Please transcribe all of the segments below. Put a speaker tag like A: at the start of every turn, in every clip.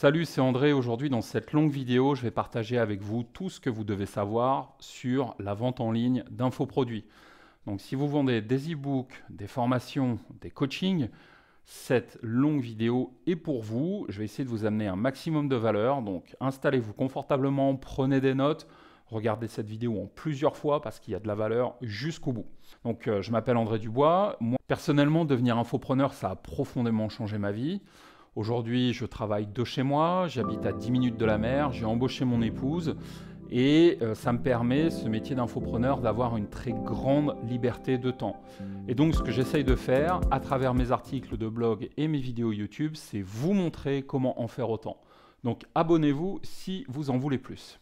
A: Salut, c'est André. Aujourd'hui, dans cette longue vidéo, je vais partager avec vous tout ce que vous devez savoir sur la vente en ligne d'infoproduits. Donc, si vous vendez des e-books, des formations, des coachings, cette longue vidéo est pour vous. Je vais essayer de vous amener un maximum de valeur. Donc, installez-vous confortablement, prenez des notes. Regardez cette vidéo en plusieurs fois parce qu'il y a de la valeur jusqu'au bout. Donc, euh, je m'appelle André Dubois. Moi, personnellement, devenir infopreneur, ça a profondément changé ma vie. Aujourd'hui, je travaille de chez moi, j'habite à 10 minutes de la mer, j'ai embauché mon épouse et euh, ça me permet, ce métier d'infopreneur, d'avoir une très grande liberté de temps. Et donc ce que j'essaye de faire à travers mes articles de blog et mes vidéos YouTube, c'est vous montrer comment en faire autant. Donc abonnez-vous si vous en voulez plus.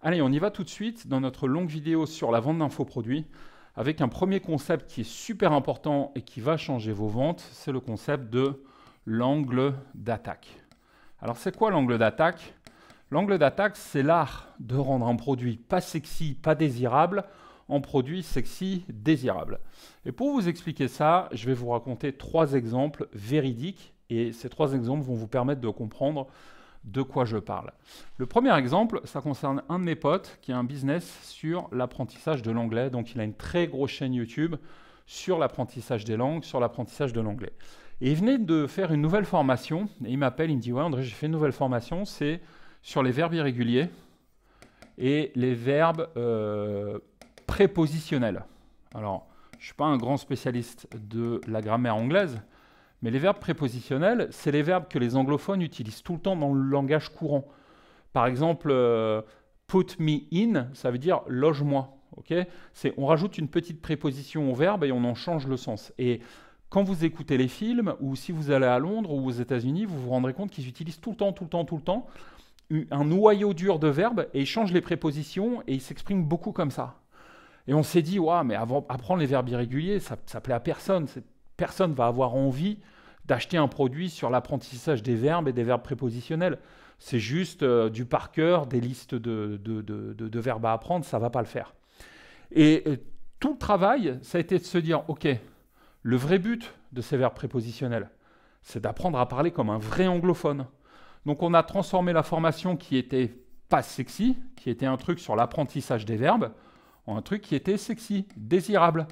A: Allez, on y va tout de suite dans notre longue vidéo sur la vente d'infoproduits avec un premier concept qui est super important et qui va changer vos ventes, c'est le concept de l'angle d'attaque. Alors c'est quoi l'angle d'attaque L'angle d'attaque, c'est l'art de rendre un produit pas sexy, pas désirable, en produit sexy, désirable. Et pour vous expliquer ça, je vais vous raconter trois exemples véridiques, et ces trois exemples vont vous permettre de comprendre de quoi je parle. Le premier exemple, ça concerne un de mes potes qui a un business sur l'apprentissage de l'anglais. Donc il a une très grosse chaîne YouTube sur l'apprentissage des langues, sur l'apprentissage de l'anglais. Et il venait de faire une nouvelle formation, et il m'appelle, il me dit, ouais André, j'ai fait une nouvelle formation, c'est sur les verbes irréguliers et les verbes euh, prépositionnels. Alors, je ne suis pas un grand spécialiste de la grammaire anglaise, mais les verbes prépositionnels, c'est les verbes que les anglophones utilisent tout le temps dans le langage courant. Par exemple, euh, put me in, ça veut dire loge-moi. on rajoute une petite préposition au verbe et on en change le sens. Et quand vous écoutez les films, ou si vous allez à Londres ou aux États-Unis, vous vous rendrez compte qu'ils utilisent tout le temps, tout le temps, tout le temps un noyau dur de verbes et ils changent les prépositions et ils s'expriment beaucoup comme ça. Et on s'est dit, ouais, mais avant, apprendre les verbes irréguliers, ça, ça plaît à personne. Personne va avoir envie d'acheter un produit sur l'apprentissage des verbes et des verbes prépositionnels. C'est juste euh, du par cœur, des listes de, de, verbes à apprendre, ça va pas le faire. Et euh, tout le travail, ça a été de se dire, OK, le vrai but de ces verbes prépositionnels, c'est d'apprendre à parler comme un vrai anglophone. Donc on a transformé la formation qui était pas sexy, qui était un truc sur l'apprentissage des verbes, en un truc qui était sexy, désirable.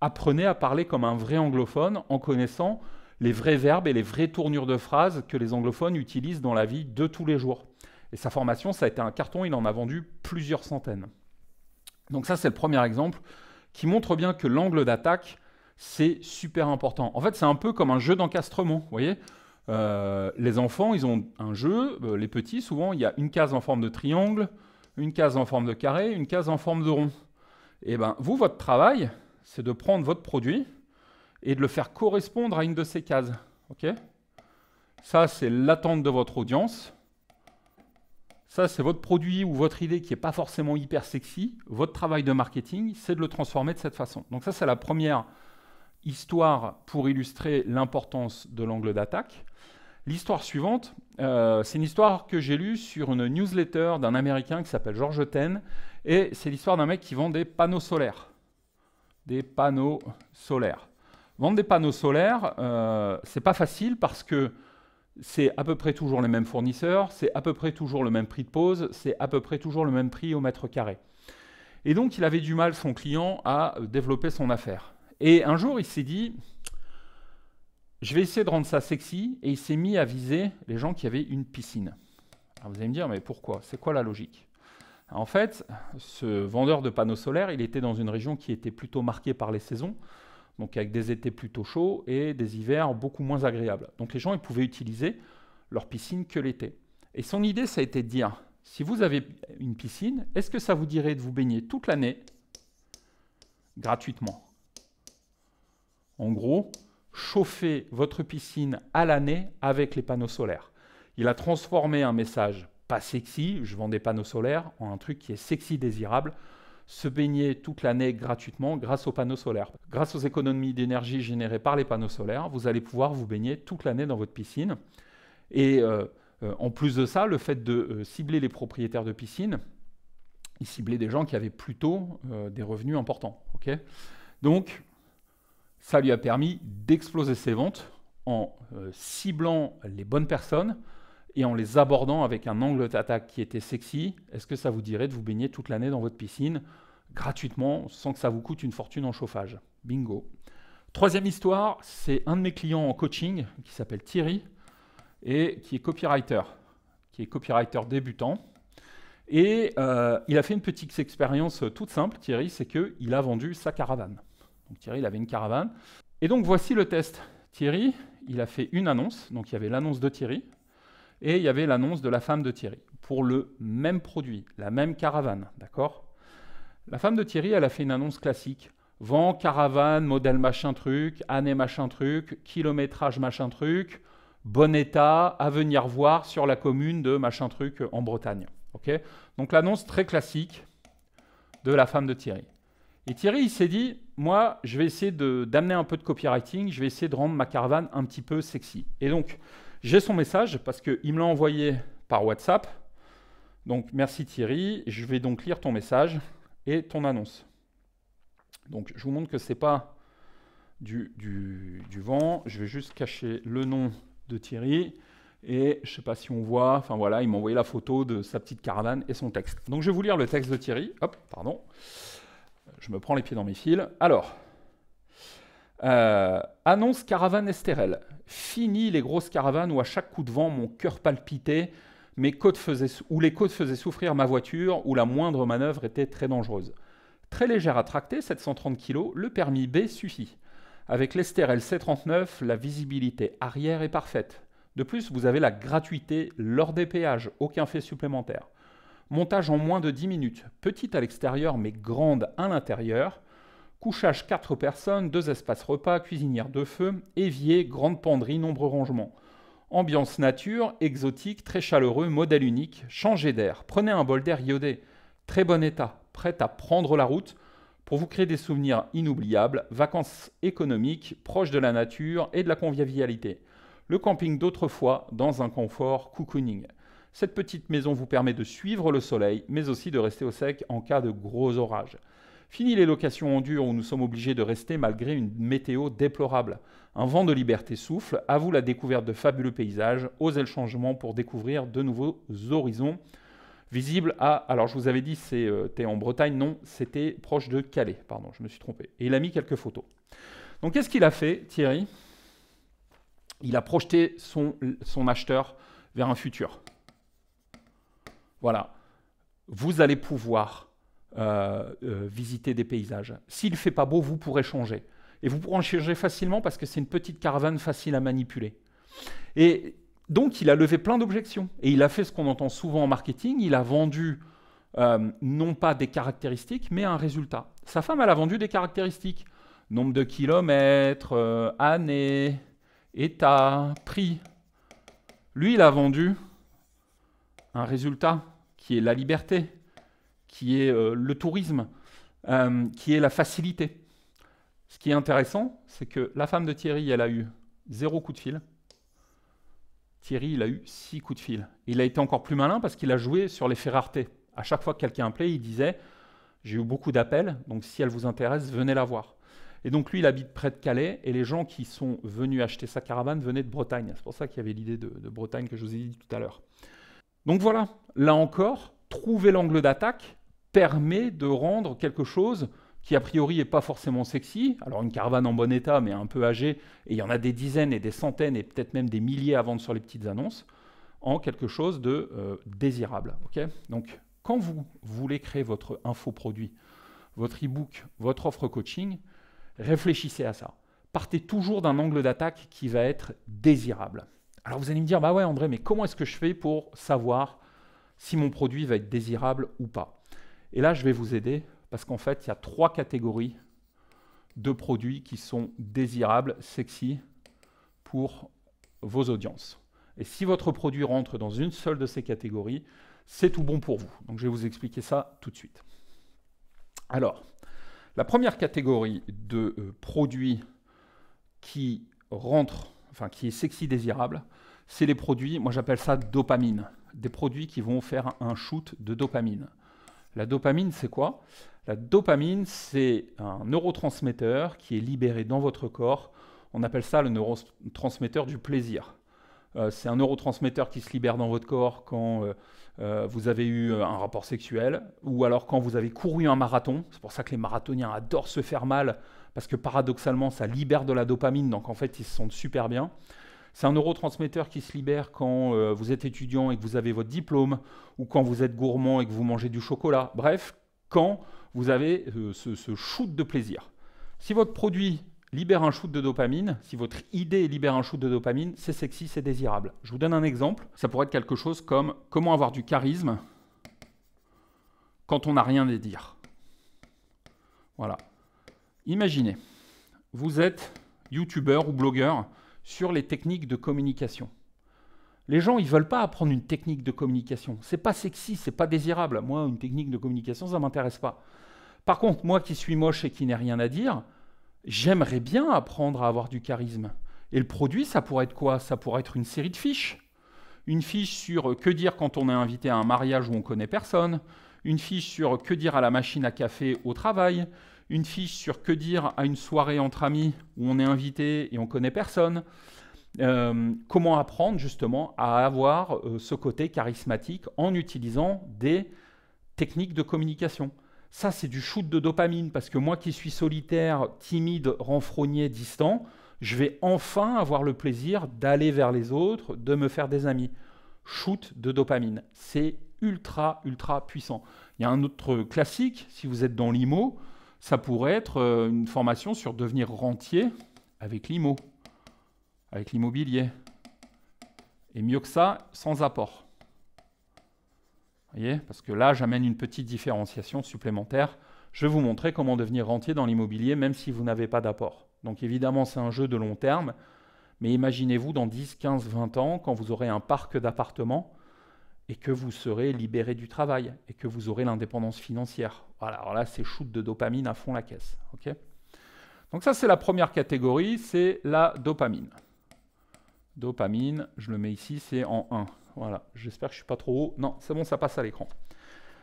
A: Apprenez à parler comme un vrai anglophone en connaissant les vrais verbes et les vraies tournures de phrases que les anglophones utilisent dans la vie de tous les jours. Et sa formation, ça a été un carton, il en a vendu plusieurs centaines. Donc ça, c'est le premier exemple qui montre bien que l'angle d'attaque, c'est super important. En fait, c'est un peu comme un jeu d'encastrement, vous voyez euh, Les enfants, ils ont un jeu, euh, les petits, souvent, il y a une case en forme de triangle, une case en forme de carré, une case en forme de rond. Et eh bien, vous, votre travail, c'est de prendre votre produit et de le faire correspondre à une de ces cases. Ok Ça, c'est l'attente de votre audience. Ça, c'est votre produit ou votre idée qui n'est pas forcément hyper sexy. Votre travail de marketing, c'est de le transformer de cette façon. Donc ça, c'est la première histoire pour illustrer l'importance de l'angle d'attaque. L'histoire suivante, euh, c'est une histoire que j'ai lue sur une newsletter d'un Américain qui s'appelle George Ten, et c'est l'histoire d'un mec qui vend des panneaux solaires. Des panneaux solaires. Vendre des panneaux solaires, euh, c'est pas facile parce que c'est à peu près toujours les mêmes fournisseurs, c'est à peu près toujours le même prix de pose, c'est à peu près toujours le même prix au mètre carré. Et donc il avait du mal, son client, à développer son affaire. Et un jour, il s'est dit, je vais essayer de rendre ça sexy, et il s'est mis à viser les gens qui avaient une piscine. Alors vous allez me dire, mais pourquoi C'est quoi la logique En fait, ce vendeur de panneaux solaires, il était dans une région qui était plutôt marquée par les saisons, donc avec des étés plutôt chauds et des hivers beaucoup moins agréables. Donc les gens, ils pouvaient utiliser leur piscine que l'été. Et son idée, ça a été de dire, si vous avez une piscine, est-ce que ça vous dirait de vous baigner toute l'année gratuitement en gros, chauffer votre piscine à l'année avec les panneaux solaires. Il a transformé un message pas sexy, je vends des panneaux solaires, en un truc qui est sexy, désirable, se baigner toute l'année gratuitement grâce aux panneaux solaires. Grâce aux économies d'énergie générées par les panneaux solaires, vous allez pouvoir vous baigner toute l'année dans votre piscine. Et euh, euh, en plus de ça, le fait de euh, cibler les propriétaires de piscine, il ciblait des gens qui avaient plutôt des revenus importants. Donc, ça lui a permis d'exploser ses ventes en euh, ciblant les bonnes personnes et en les abordant avec un angle d'attaque qui était sexy. Est-ce que ça vous dirait de vous baigner toute l'année dans votre piscine gratuitement sans que ça vous coûte une fortune en chauffage Bingo. Troisième histoire, c'est un de mes clients en coaching qui s'appelle Thierry et qui est copywriter, qui est copywriter débutant. Et euh, il a fait une petite expérience toute simple, Thierry, c'est qu'il a vendu sa caravane. Donc Thierry, il avait une caravane. Et donc voici le test. Thierry, il a fait une annonce. Donc il y avait l'annonce de Thierry et il y avait l'annonce de la femme de Thierry pour le même produit, la même caravane, d'accord La femme de Thierry, elle a fait une annonce classique. Vent, caravane, modèle machin truc, année machin truc, kilométrage machin truc, bon état, à venir voir sur la commune de machin truc en Bretagne. ok Donc l'annonce très classique de la femme de Thierry. Et Thierry, il s'est dit, moi, je vais essayer d'amener un peu de copywriting, je vais essayer de rendre ma caravane un petit peu sexy. Et donc, j'ai son message parce qu'il me l'a envoyé par WhatsApp. Donc, merci Thierry, je vais donc lire ton message et ton annonce. Donc, je vous montre que ce n'est pas du, vent, je vais juste cacher le nom de Thierry. Et je ne sais pas si on voit, enfin voilà, il m'a envoyé la photo de sa petite caravane et son texte. Donc, je vais vous lire le texte de Thierry. Hop, pardon je me prends les pieds dans mes fils. Alors, euh, annonce caravane Esterel. Fini les grosses caravanes où à chaque coup de vent mon cœur palpitait, mes côtes où les côtes faisaient souffrir ma voiture, où la moindre manœuvre était très dangereuse. Très légère à tracter, 730 kg, le permis B suffit. Avec l'Esterel C39, la visibilité arrière est parfaite. De plus, vous avez la gratuité lors des péages, aucun fait supplémentaire montage en moins de 10 minutes, petite à l'extérieur mais grande à l'intérieur, couchage 4 personnes, 2 espaces repas, cuisinière de feu, évier, grande penderie, nombreux rangements. Ambiance nature, exotique, très chaleureux, modèle unique, changez d'air, prenez un bol d'air iodé, très bon état, prête à prendre la route pour vous créer des souvenirs inoubliables, vacances économiques, proches de la nature et de la convivialité. Le camping d'autrefois dans un confort cocooning. Cette petite maison vous permet de suivre le soleil, mais aussi de rester au sec en cas de gros orages. Fini les locations en dur où nous sommes obligés de rester malgré une météo déplorable. Un vent de liberté souffle, à vous la découverte de fabuleux paysages, osez le changement pour découvrir de nouveaux horizons visibles à... Alors je vous avais dit, c'était euh, en Bretagne, non, c'était proche de Calais, pardon, je me suis trompé. Et il a mis quelques photos. Donc qu'est-ce qu'il a fait, Thierry Il a projeté son acheteur vers un futur. Voilà. Vous allez pouvoir euh, euh, visiter des paysages. S'il ne fait pas beau, vous pourrez changer. Et vous pourrez changer facilement parce que c'est une petite caravane facile à manipuler. Et donc, il a levé plein d'objections. Et il a fait ce qu'on entend souvent en marketing. Il a vendu euh, non pas des caractéristiques, mais un résultat. Sa femme, elle a vendu des caractéristiques. Nombre de kilomètres, année, état, prix. Lui, il a vendu un résultat qui est la liberté, qui est euh, le tourisme, euh, qui est la facilité. Ce qui est intéressant, c'est que la femme de Thierry, elle a eu zéro coup de fil. Thierry, il a eu six coups de fil. Il a été encore plus malin parce qu'il a joué sur l'effet rareté. À chaque fois que quelqu'un appelait, il disait J'ai eu beaucoup d'appels, donc si elle vous intéresse, venez la voir. Et donc lui, il habite près de Calais, et les gens qui sont venus acheter sa caravane venaient de Bretagne. C'est pour ça qu'il y avait l'idée de Bretagne que je vous ai dit tout à l'heure. Donc voilà, là encore, trouver l'angle d'attaque permet de rendre quelque chose qui a priori n'est pas forcément sexy. Alors une caravane en bon état, mais un peu âgée, et il y en a des dizaines et des centaines et peut-être même des milliers à vendre sur les petites annonces, en quelque chose de euh, désirable. Donc quand vous voulez créer votre infoproduit, votre e-book, votre offre coaching, réfléchissez à ça. Partez toujours d'un angle d'attaque qui va être désirable. Alors vous allez me dire, bah ouais André, mais comment est-ce que je fais pour savoir si mon produit va être désirable ou pas Et là, je vais vous aider parce qu'en fait, il y a trois catégories de produits qui sont désirables, sexy pour vos audiences. Et si votre produit rentre dans une seule de ces catégories, c'est tout bon pour vous. Donc je vais vous expliquer ça tout de suite. Alors, la première catégorie de euh, produits qui rentrent enfin qui est sexy désirable, c'est les produits, moi j'appelle ça dopamine, des produits qui vont faire un shoot de dopamine. La dopamine, c'est quoi La dopamine, c'est un neurotransmetteur qui est libéré dans votre corps. On appelle ça le neurotransmetteur du plaisir. Euh, c'est un neurotransmetteur qui se libère dans votre corps quand euh, euh, vous avez eu un rapport sexuel ou alors quand vous avez couru un marathon. C'est pour ça que les marathoniens adorent se faire mal parce que paradoxalement, ça libère de la dopamine, donc en fait, ils se sentent super bien. C'est un neurotransmetteur qui se libère quand euh, vous êtes étudiant et que vous avez votre diplôme, ou quand vous êtes gourmand et que vous mangez du chocolat. Bref, quand vous avez euh, ce, ce, shoot de plaisir. Si votre produit libère un shoot de dopamine, si votre idée libère un shoot de dopamine, c'est sexy, c'est désirable. Je vous donne un exemple. Ça pourrait être quelque chose comme comment avoir du charisme quand on n'a rien à dire. Voilà, Imaginez, vous êtes youtubeur ou blogueur sur les techniques de communication. Les gens, ils veulent pas apprendre une technique de communication. C'est pas sexy, c'est pas désirable. Moi, une technique de communication, ça ne m'intéresse pas. Par contre, moi qui suis moche et qui n'ai rien à dire, j'aimerais bien apprendre à avoir du charisme. Et le produit, ça pourrait être quoi Ça pourrait être une série de fiches. Une fiche sur que dire quand on est invité à un mariage où on connaît personne. Une fiche sur que dire à la machine à café au travail une fiche sur que dire à une soirée entre amis où on est invité et on connaît personne. Euh, comment apprendre justement à avoir euh, ce côté charismatique en utilisant des techniques de communication. Ça, c'est du shoot de dopamine parce que moi qui suis solitaire, timide, renfrogné, distant, je vais enfin avoir le plaisir d'aller vers les autres, de me faire des amis. Shoot de dopamine. C'est ultra, ultra puissant. Il y a un autre classique, si vous êtes dans l'IMO, ça pourrait être euh, une formation sur devenir rentier avec l'IMO, avec l'immobilier. Et mieux que ça, sans apport. Vous voyez Parce que là, j'amène une petite différenciation supplémentaire. Je vais vous montrer comment devenir rentier dans l'immobilier, même si vous n'avez pas d'apport. Donc évidemment, c'est un jeu de long terme. Mais imaginez-vous dans 10, 15, 20 ans, quand vous aurez un parc d'appartements, et que vous serez libéré du travail et que vous aurez l'indépendance financière. Voilà, alors là, c'est shoot de dopamine à fond la caisse. Donc ça, c'est la première catégorie, c'est la dopamine. Dopamine, je le mets ici, c'est en 1. Voilà, j'espère que je ne suis pas trop haut. Non, c'est bon, ça passe à l'écran.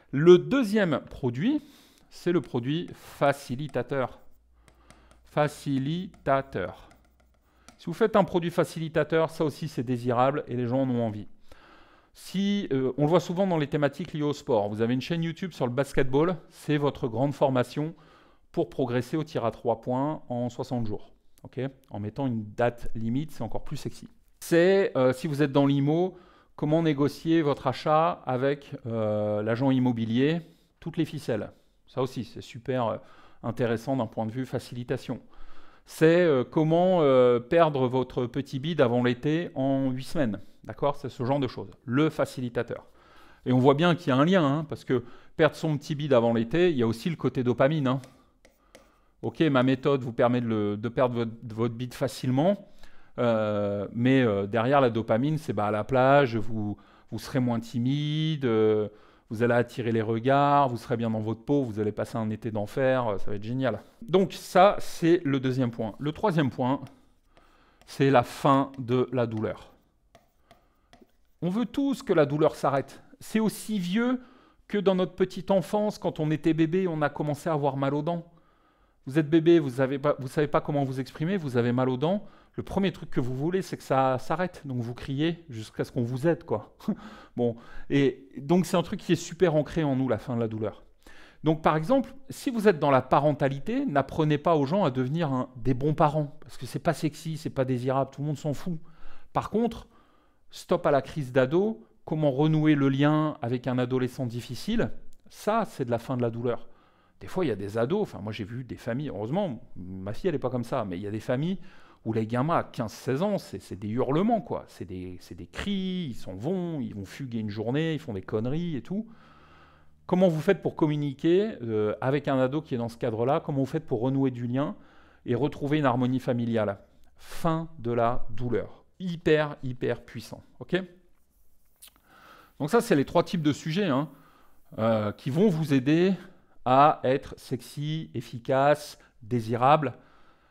A: Le deuxième produit, c'est le produit facilitateur. Facilitateur. Si vous faites un produit facilitateur, ça aussi c'est désirable et les gens en ont envie. Si, euh, on le voit souvent dans les thématiques liées au sport. Vous avez une chaîne YouTube sur le basketball, c'est votre grande formation pour progresser au tir à trois points en 60 jours. en mettant une date limite, c'est encore plus sexy. C'est, euh, si vous êtes dans l'IMO, comment négocier votre achat avec euh, l'agent immobilier, toutes les ficelles. Ça aussi, c'est super intéressant d'un point de vue facilitation. C'est comment perdre votre petit bid avant l'été en 8 semaines. D'accord C'est ce genre de choses. Le facilitateur. Et on voit bien qu'il y a un lien, hein, parce que perdre son petit bid avant l'été, il y a aussi le côté dopamine. Hein. Ok, ma méthode vous permet de, perdre votre, votre facilement, euh, mais euh, derrière la dopamine, c'est bah, à la plage, vous, serez moins timide, euh, vous allez attirer les regards, vous serez bien dans votre peau, vous allez passer un été d'enfer, ça va être génial. Donc ça, c'est le deuxième point. Le troisième point, c'est la fin de la douleur. On veut tous que la douleur s'arrête. C'est aussi vieux que dans notre petite enfance, quand on était bébé, on a commencé à avoir mal aux dents. Vous êtes bébé, vous ne savez pas comment vous exprimer, vous avez mal aux dents. Le premier truc que vous voulez, c'est que ça s'arrête. Donc vous criez jusqu'à ce qu'on vous aide, quoi. bon, et donc c'est un truc qui est super ancré en nous, la fin de la douleur. Donc par exemple, si vous êtes dans la parentalité, n'apprenez pas aux gens à devenir des bons parents, parce que c'est pas sexy, c'est pas désirable, tout le monde s'en fout. Par contre, stop à la crise d'ado, comment renouer le lien avec un adolescent difficile, ça, c'est de la fin de la douleur. Des fois, il y a des ados, enfin moi j'ai vu des familles, heureusement, ma fille elle n'est pas comme ça, mais il y a des familles où les gamins à 15-16 ans, c'est des hurlements, quoi. C'est des, cris, ils s'en vont, ils vont fuguer une journée, ils font des conneries et tout. Comment vous faites pour communiquer euh, avec un ado qui est dans ce cadre-là Comment vous faites pour renouer du lien et retrouver une harmonie familiale Fin de la douleur hyper, hyper puissant. OK Donc ça, c'est les trois types de sujets hein, euh, qui vont vous aider à être sexy, efficace, désirable.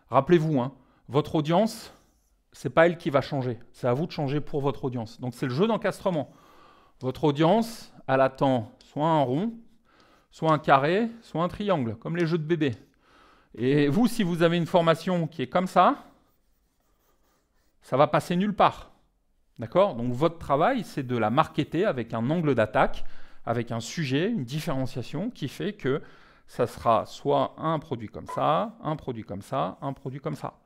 A: Rappelez-vous, hein, votre audience, c'est pas elle qui va changer. C'est à vous de changer pour votre audience. Donc c'est le jeu d'encastrement. Votre audience, elle attend soit un rond, soit un carré, soit un triangle, comme les jeux de bébé. Et vous, si vous avez une formation qui est comme ça, ça va passer nulle part. D'accord Donc votre travail, c'est de la marketer avec un angle d'attaque, avec un sujet, une différenciation qui fait que ça sera soit un produit comme ça, un produit comme ça, un produit comme ça.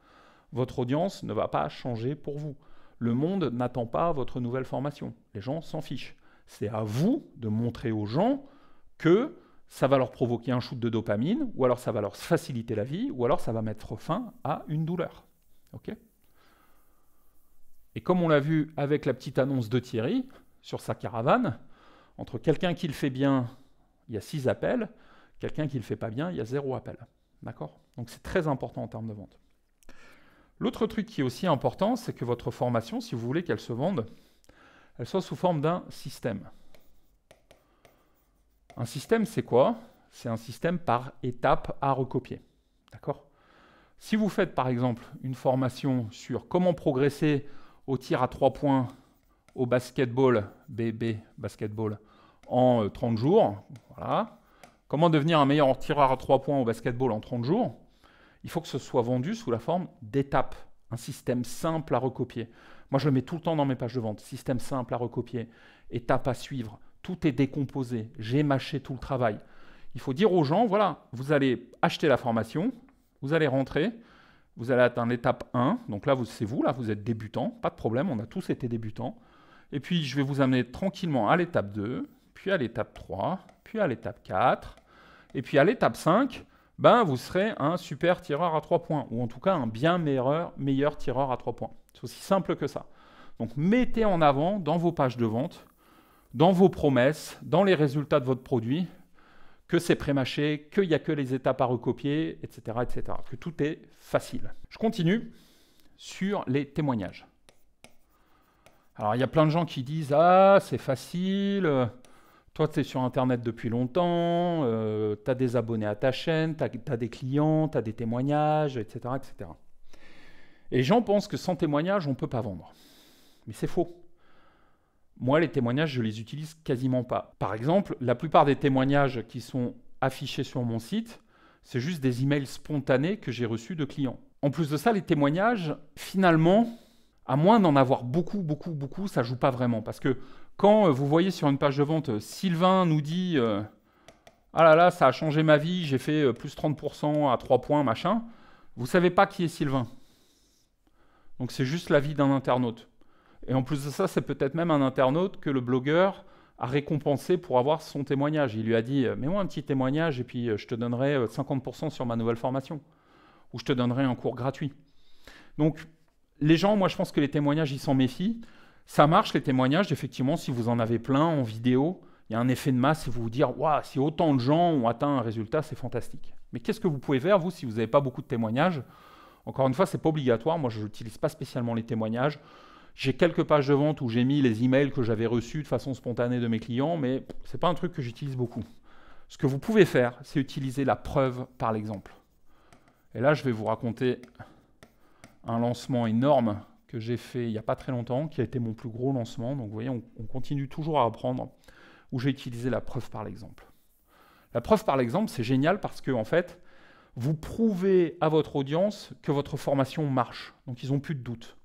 A: Votre audience ne va pas changer pour vous. Le monde n'attend pas votre nouvelle formation. Les gens s'en fichent. C'est à vous de montrer aux gens que ça va leur provoquer un shoot de dopamine, ou alors ça va leur faciliter la vie, ou alors ça va mettre fin à une douleur. OK et comme on l'a vu avec la petite annonce de Thierry sur sa caravane, entre quelqu'un qui le fait bien, il y a six appels, quelqu'un qui ne le fait pas bien, il y a zéro appel. D'accord Donc c'est très important en termes de vente. L'autre truc qui est aussi important, c'est que votre formation, si vous voulez qu'elle se vende, elle soit sous forme d'un système. Un système, c'est quoi C'est un système par étape à recopier. D'accord Si vous faites par exemple une formation sur comment progresser au tir à trois points, au basketball, BB basketball, en 30 euh, jours. Voilà. Comment devenir un meilleur tireur à trois points au basketball en 30 jours Il faut que ce soit vendu sous la forme d'étapes, un système simple à recopier. Moi, je le mets tout le temps dans mes pages de vente. Système simple à recopier, étape à suivre. Tout est décomposé. J'ai mâché tout le travail. Il faut dire aux gens, voilà, vous allez acheter la formation, vous allez rentrer, vous allez atteindre l'étape 1. Donc là, c'est vous, là, vous êtes débutant. Pas de problème, on a tous été débutants. Et puis, je vais vous amener tranquillement à l'étape 2, puis à l'étape 3, puis à l'étape 4. Et puis à l'étape 5, ben, vous serez un super tireur à 3 points, ou en tout cas un bien meilleur, meilleur tireur à 3 points. C'est aussi simple que ça. Donc mettez en avant dans vos pages de vente, dans vos promesses, dans les résultats de votre produit, que c'est prémâché, qu'il n'y a que les étapes à recopier, etc., etc. Que tout est facile. Je continue sur les témoignages. Alors, il y a plein de gens qui disent « Ah, c'est facile, toi, tu es sur Internet depuis longtemps, euh, tu as des abonnés à ta chaîne, tu as, des clients, tu as des témoignages, etc., etc. » Et les gens pensent que sans témoignage, on ne peut pas vendre. Mais c'est faux. Moi, les témoignages, je les utilise quasiment pas. Par exemple, la plupart des témoignages qui sont affichés sur mon site, c'est juste des emails spontanés que j'ai reçus de clients. En plus de ça, les témoignages, finalement, à moins d'en avoir beaucoup, beaucoup, beaucoup, ça joue pas vraiment. Parce que quand euh, vous voyez sur une page de vente, euh, Sylvain nous dit euh, Ah là là, ça a changé ma vie, j'ai fait plus 30% à 3 points, machin. Vous savez pas qui est Sylvain. Donc c'est juste la vie d'un internaute. Et en plus de ça, c'est peut-être même un internaute que le blogueur a récompensé pour avoir son témoignage. Il lui a dit euh, Mets-moi un petit témoignage et puis euh, je te donnerai 50% euh, sur ma nouvelle formation. Ou je te donnerai un cours gratuit. Donc, les gens, moi, je pense que les témoignages, ils s'en méfient. Ça marche, les témoignages, effectivement, si vous en avez plein en vidéo, il y a un effet de masse et vous vous dire "Wow, si autant de gens ont atteint un résultat, c'est fantastique. Mais qu'est-ce que vous pouvez faire, vous, si vous n'avez pas beaucoup de témoignages Encore une fois, ce n'est pas obligatoire. Moi, je n'utilise pas spécialement les témoignages. J'ai quelques pages de vente où j'ai mis les emails que j'avais reçus de façon spontanée de mes clients, mais ce n'est pas un truc que j'utilise beaucoup. Ce que vous pouvez faire, c'est utiliser la preuve par l'exemple. Et là, je vais vous raconter un lancement énorme que j'ai fait il n'y a pas très longtemps, qui a été mon plus gros lancement. Donc vous voyez, on, continue toujours à apprendre, où j'ai utilisé la preuve par l'exemple. La preuve par l'exemple, c'est génial parce que, en fait, vous prouvez à votre audience que votre formation marche. Donc ils n'ont plus de doute.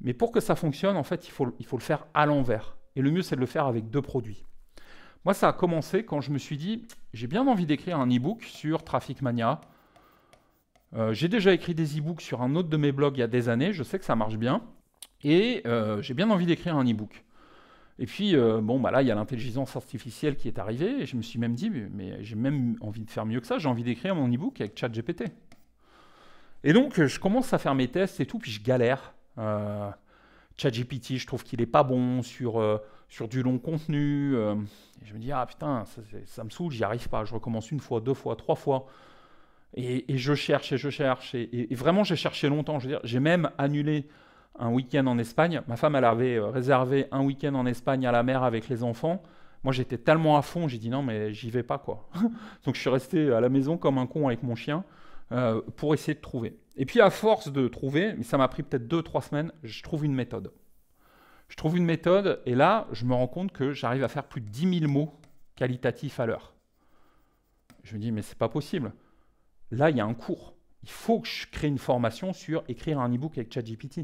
A: Mais pour que ça fonctionne, en fait, il faut, le faire à l'envers. Et le mieux, c'est de le faire avec deux produits. Moi, ça a commencé quand je me suis dit, j'ai bien envie d'écrire un e-book sur Traffic Mania. Euh, j'ai déjà écrit des e-books sur un autre de mes blogs il y a des années, je sais que ça marche bien. Et euh, j'ai bien envie d'écrire un e-book. Et puis, euh, bon, bah là, il y a l'intelligence artificielle qui est arrivée, et je me suis même dit, mais, j'ai même envie de faire mieux que ça, j'ai envie d'écrire mon e-book avec ChatGPT. Et donc, je commence à faire mes tests et tout, puis je galère. Euh, ChatGPT, je trouve qu'il n'est pas bon sur, euh, sur du long contenu. Euh, je me dis, ah putain, ça, me saoule, j'y arrive pas. Je recommence une fois, deux fois, trois fois. Et, je cherche et je cherche. Et, vraiment, j'ai cherché longtemps. j'ai même annulé un week-end en Espagne. Ma femme, elle avait réservé un week-end en Espagne à la mer avec les enfants. Moi, j'étais tellement à fond, j'ai dit non, mais j'y vais pas, quoi. Donc, je suis resté à la maison comme un con avec mon chien. Euh, pour essayer de trouver. Et puis à force de trouver, mais ça m'a pris peut-être deux, trois semaines, je trouve une méthode. Je trouve une méthode et là, je me rends compte que j'arrive à faire plus de 10 000 mots qualitatifs à l'heure. Je me dis, mais c'est pas possible. Là, il y a un cours. Il faut que je crée une formation sur écrire un e-book avec ChatGPT.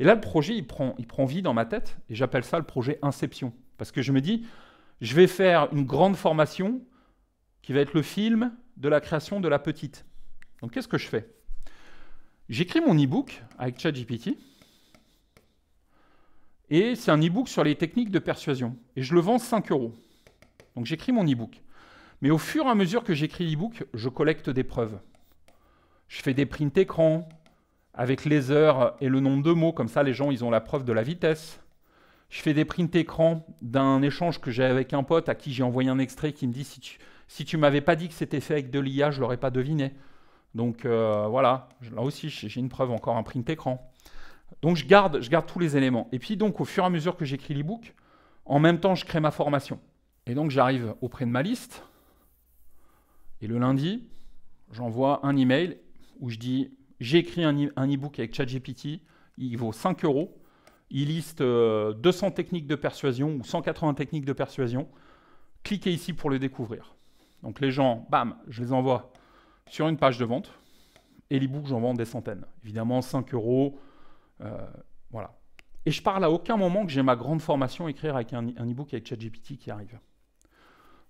A: Et là, le projet, il prend, il prend vie dans ma tête et j'appelle ça le projet Inception. Parce que je me dis, je vais faire une grande formation qui va être le film de la création de la petite. Donc qu'est-ce que je fais J'écris mon e-book avec ChatGPT. Et c'est un e-book sur les techniques de persuasion. Et je le vends 5 euros. Donc j'écris mon e-book. Mais au fur et à mesure que j'écris l'e-book, je collecte des preuves. Je fais des print-écrans avec les heures et le nombre de mots. Comme ça, les gens, ils ont la preuve de la vitesse. Je fais des print-écrans d'un échange que j'ai avec un pote à qui j'ai envoyé un extrait qui me dit si tu, si tu m'avais pas dit que c'était fait avec de l'IA, je l'aurais pas deviné. Donc euh, voilà, là aussi j'ai une preuve encore, un print écran. Donc je garde, je garde tous les éléments. Et puis donc au fur et à mesure que j'écris l'ebook, en même temps je crée ma formation. Et donc j'arrive auprès de ma liste. Et le lundi, j'envoie un email où je dis j'ai écrit e-, un, ebook e avec ChatGPT, il vaut 5 euros. Il liste 200 euh, techniques de persuasion ou 180 techniques de persuasion. Cliquez ici pour le découvrir. Donc les gens, bam, je les envoie sur une page de vente. Et l'e-book, j'en vends des centaines. Évidemment, 5 euros. Euh, voilà. Et je parle à aucun moment que j'ai ma grande formation écrire avec un, ebook e-book avec ChatGPT qui arrive.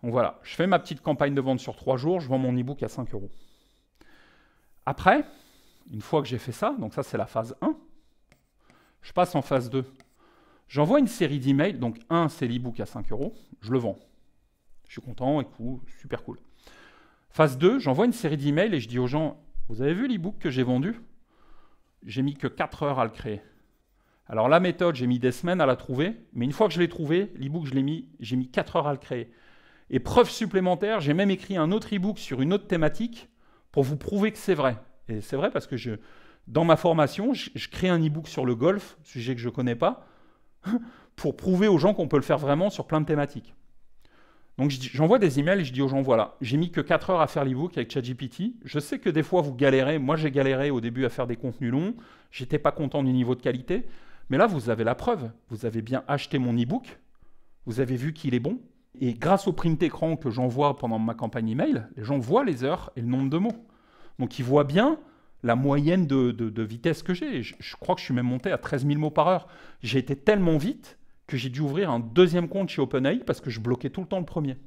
A: Donc voilà, je fais ma petite campagne de vente sur 3 jours, je vends mon e-book à 5 euros. Après, une fois que j'ai fait ça, donc ça c'est la phase 1, je passe en phase 2. J'envoie une série d'emails, donc 1 c'est l'e-book à 5 euros, je le vends. Je suis content, écoute, super cool. Phase 2, j'envoie une série d'emails et je dis aux gens, vous avez vu l'e-book que j'ai vendu J'ai mis que 4 heures à le créer. Alors la méthode, j'ai mis des semaines à la trouver, mais une fois que je l'ai trouvé, l'e-book, je l'ai mis, j'ai mis 4 heures à le créer. Et preuve supplémentaire, j'ai même écrit un autre e-book sur une autre thématique pour vous prouver que c'est vrai. Et c'est vrai parce que je, dans ma formation, je, crée un e-book sur le golf, sujet que je ne connais pas, pour prouver aux gens qu'on peut le faire vraiment sur plein de thématiques. Donc j'envoie des emails et je dis aux gens, voilà, j'ai mis que 4 heures à faire l'ebook avec ChatGPT. Je sais que des fois vous galérez. Moi j'ai galéré au début à faire des contenus longs. J'étais pas content du niveau de qualité. Mais là vous avez la preuve. Vous avez bien acheté mon ebook. Vous avez vu qu'il est bon. Et grâce au print écran que j'envoie pendant ma campagne email, les gens voient les heures et le nombre de mots. Donc ils voient bien la moyenne de, vitesse que j'ai. Je, je crois que je suis même monté à 13 000 mots par heure. J'ai été tellement vite que j'ai dû ouvrir un deuxième compte chez OpenAI parce que je bloquais tout le temps le premier.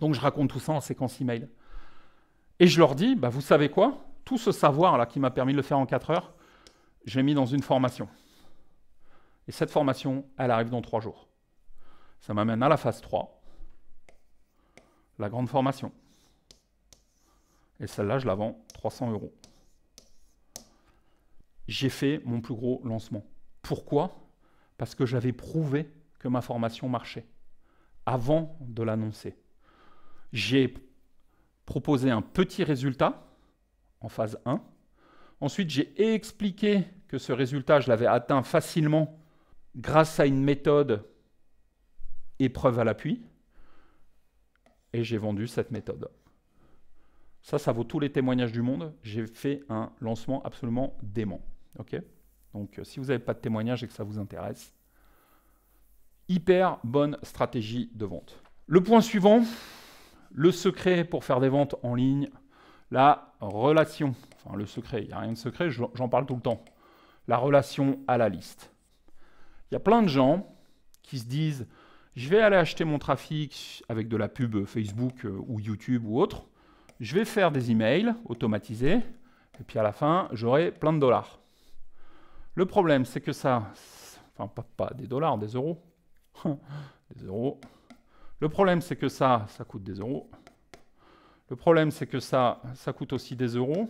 A: Donc je raconte tout ça en séquence email. Et je leur dis, bah, vous savez quoi Tout ce savoir-là qui m'a permis de le faire en 4 heures, je l'ai mis dans une formation. Et cette formation, elle arrive dans 3 jours. Ça m'amène à la phase 3, la grande formation. Et celle-là, je la vends 300 euros. J'ai fait mon plus gros lancement. Pourquoi parce que j'avais prouvé que ma formation marchait avant de l'annoncer. J'ai proposé un petit résultat en phase 1. Ensuite, j'ai expliqué que ce résultat, je l'avais atteint facilement grâce à une méthode épreuve à l'appui. Et j'ai vendu cette méthode. Ça, ça vaut tous les témoignages du monde. J'ai fait un lancement absolument dément. ok donc euh, si vous n'avez pas de témoignage et que ça vous intéresse, hyper bonne stratégie de vente. Le point suivant, le secret pour faire des ventes en ligne, la relation. Enfin, le secret, il n'y a rien de secret, j'en parle tout le temps. La relation à la liste. Il y a plein de gens qui se disent je vais aller acheter mon trafic avec de la pub Facebook euh, ou YouTube ou autre. Je vais faire des emails automatisés. Et puis à la fin, j'aurai plein de dollars. Le problème, c'est que ça... Enfin, pas, des dollars, des euros. des euros. Le problème, c'est que ça, ça coûte des euros. Le problème, c'est que ça, ça coûte aussi des euros.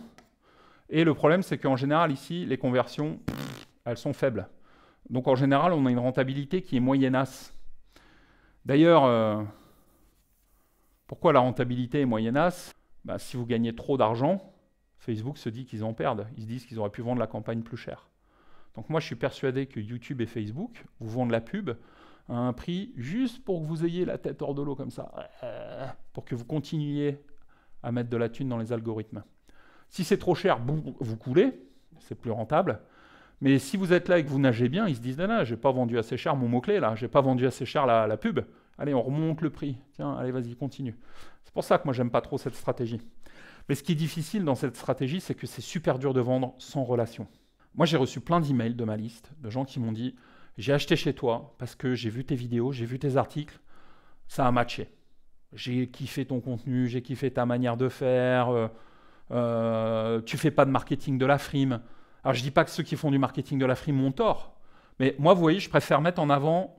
A: Et le problème, c'est qu'en général, ici, les conversions, elles sont faibles. Donc, en général, on a une rentabilité qui est moyennasse. D'ailleurs, euh, pourquoi la rentabilité est moyennasse bah, Si vous gagnez trop d'argent, Facebook se dit qu'ils en perdent. Ils se disent qu'ils auraient pu vendre la campagne plus cher. Donc moi, je suis persuadé que YouTube et Facebook vous vendent la pub à un prix juste pour que vous ayez la tête hors de l'eau comme ça, euh, pour que vous continuiez à mettre de la thune dans les algorithmes. Si c'est trop cher, vous coulez, c'est plus rentable. Mais si vous êtes là et que vous nagez bien, ils se disent, non, j'ai pas vendu assez cher mon mot-clé, là, j'ai pas vendu assez cher la, la pub. Allez, on remonte le prix. Tiens, allez, vas-y, continue. C'est pour ça que moi, j'aime pas trop cette stratégie. Mais ce qui est difficile dans cette stratégie, c'est que c'est super dur de vendre sans relation. Moi, j'ai reçu plein d'emails de ma liste, de gens qui m'ont dit J'ai acheté chez toi parce que j'ai vu tes vidéos, j'ai vu tes articles, ça a matché. J'ai kiffé ton contenu, j'ai kiffé ta manière de faire, euh, euh tu fais pas de marketing de la frime. Alors, je dis pas que ceux qui font du marketing de la frime ont tort, mais moi, vous voyez, je préfère mettre en avant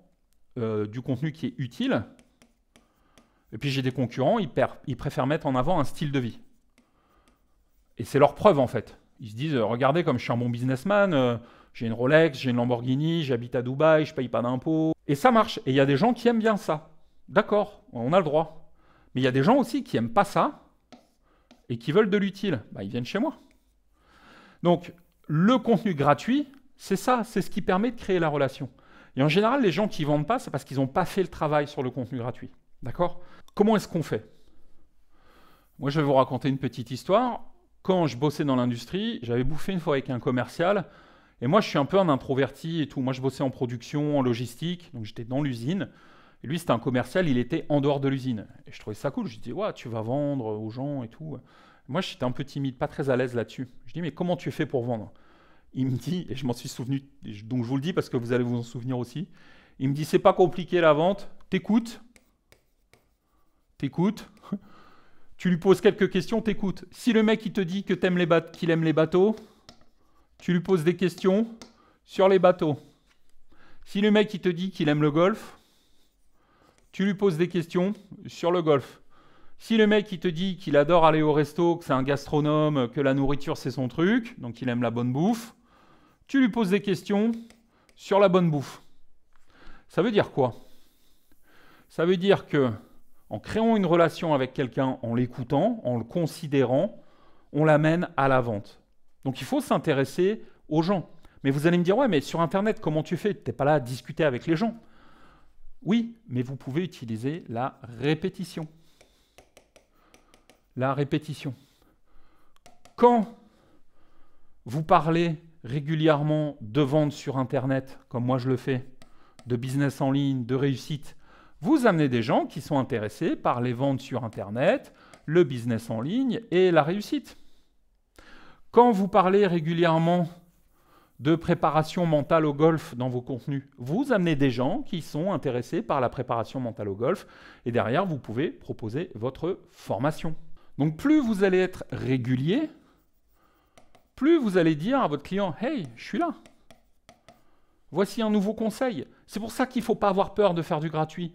A: euh, du contenu qui est utile. Et puis, j'ai des concurrents, ils préfèrent mettre en avant un style de vie. Et c'est leur preuve, en fait ils se disent euh, regardez comme je suis un bon businessman, euh, j'ai une Rolex, j'ai une Lamborghini, j'habite à Dubaï, je paye pas d'impôts. Et ça marche. Et il y a des gens qui aiment bien ça. D'accord, on a le droit. Mais il y a des gens aussi qui aiment pas ça et qui veulent de l'utile. Bah, ils viennent chez moi. Donc, le contenu gratuit, c'est ça, c'est ce qui permet de créer la relation. Et en général, les gens qui ne vendent pas, c'est parce qu'ils n'ont pas fait le travail sur le contenu gratuit. D'accord Comment est-ce qu'on fait Moi, je vais vous raconter une petite histoire quand je bossais dans l'industrie, j'avais bouffé une fois avec un commercial. Et moi, je suis un peu un introverti et tout. Moi, je bossais en production, en logistique. Donc, j'étais dans l'usine. Et lui, c'était un commercial. Il était en dehors de l'usine. Et je trouvais ça cool. Je dis, ouais, tu vas vendre aux gens et tout. Moi, j'étais un peu timide, pas très à l'aise là-dessus. Je dis, mais comment tu fais pour vendre Il me dit, et je m'en suis souvenu, donc je vous le dis parce que vous allez vous en souvenir aussi. Il me dit, c'est pas compliqué la vente. T'écoutes. T'écoutes. Tu lui poses quelques questions, t'écoutes. Si le mec il te dit que les qu'il aime les bateaux, tu lui poses des questions sur les bateaux. Si le mec il te dit qu'il aime le golf, tu lui poses des questions sur le golf. Si le mec il te dit qu'il adore aller au resto, que c'est un gastronome, que la nourriture c'est son truc, donc il aime la bonne bouffe, tu lui poses des questions sur la bonne bouffe. Ça veut dire quoi Ça veut dire que en créant une relation avec quelqu'un, en l'écoutant, en le considérant, on l'amène à la vente. Donc il faut s'intéresser aux gens. Mais vous allez me dire, ouais, mais sur Internet, comment tu fais Tu n'es pas là à discuter avec les gens. Oui, mais vous pouvez utiliser la répétition. La répétition. Quand vous parlez régulièrement de vente sur Internet, comme moi je le fais, de business en ligne, de réussite, vous amenez des gens qui sont intéressés par les ventes sur Internet, le business en ligne et la réussite. Quand vous parlez régulièrement de préparation mentale au golf dans vos contenus, vous amenez des gens qui sont intéressés par la préparation mentale au golf et derrière, vous pouvez proposer votre formation. Donc plus vous allez être régulier, plus vous allez dire à votre client Hey, je suis là. Voici un nouveau conseil. C'est pour ça qu'il ne faut pas avoir peur de faire du gratuit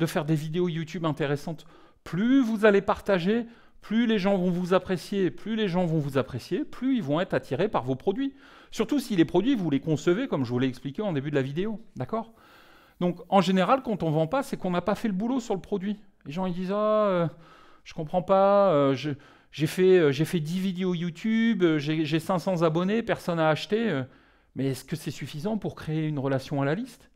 A: de faire des vidéos YouTube intéressantes. Plus vous allez partager, plus les gens vont vous apprécier, plus les gens vont vous apprécier, plus ils vont être attirés par vos produits. Surtout si les produits, vous les concevez, comme je vous l'ai expliqué en début de la vidéo. D'accord Donc, en général, quand on ne vend pas, c'est qu'on n'a pas fait le boulot sur le produit. Les gens, ils disent Ah, euh, je comprends pas, euh, j'ai fait, euh, fait 10 vidéos YouTube, j'ai 500 abonnés, personne n'a acheté. mais est-ce que c'est suffisant pour créer une relation à la liste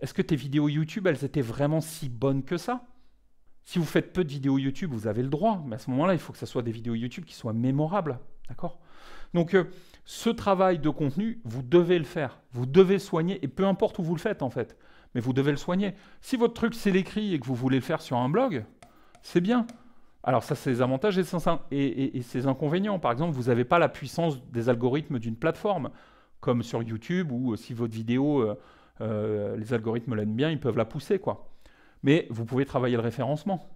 A: est-ce que tes vidéos YouTube, elles étaient vraiment si bonnes que ça Si vous faites peu de vidéos YouTube, vous avez le droit, mais à ce moment-là, il faut que ce soit des vidéos YouTube qui soient mémorables. D'accord Donc, euh, ce travail de contenu, vous devez le faire. Vous devez soigner, et peu importe où vous le faites en fait, mais vous devez le soigner. Si votre truc, c'est l'écrit et que vous voulez le faire sur un blog, c'est bien. Alors ça, c'est les avantages et, et, ses inconvénients. Par exemple, vous n'avez pas la puissance des algorithmes d'une plateforme, comme sur YouTube, ou euh, si votre vidéo, euh, euh, les algorithmes l'aiment bien, ils peuvent la pousser, quoi. Mais vous pouvez travailler le référencement.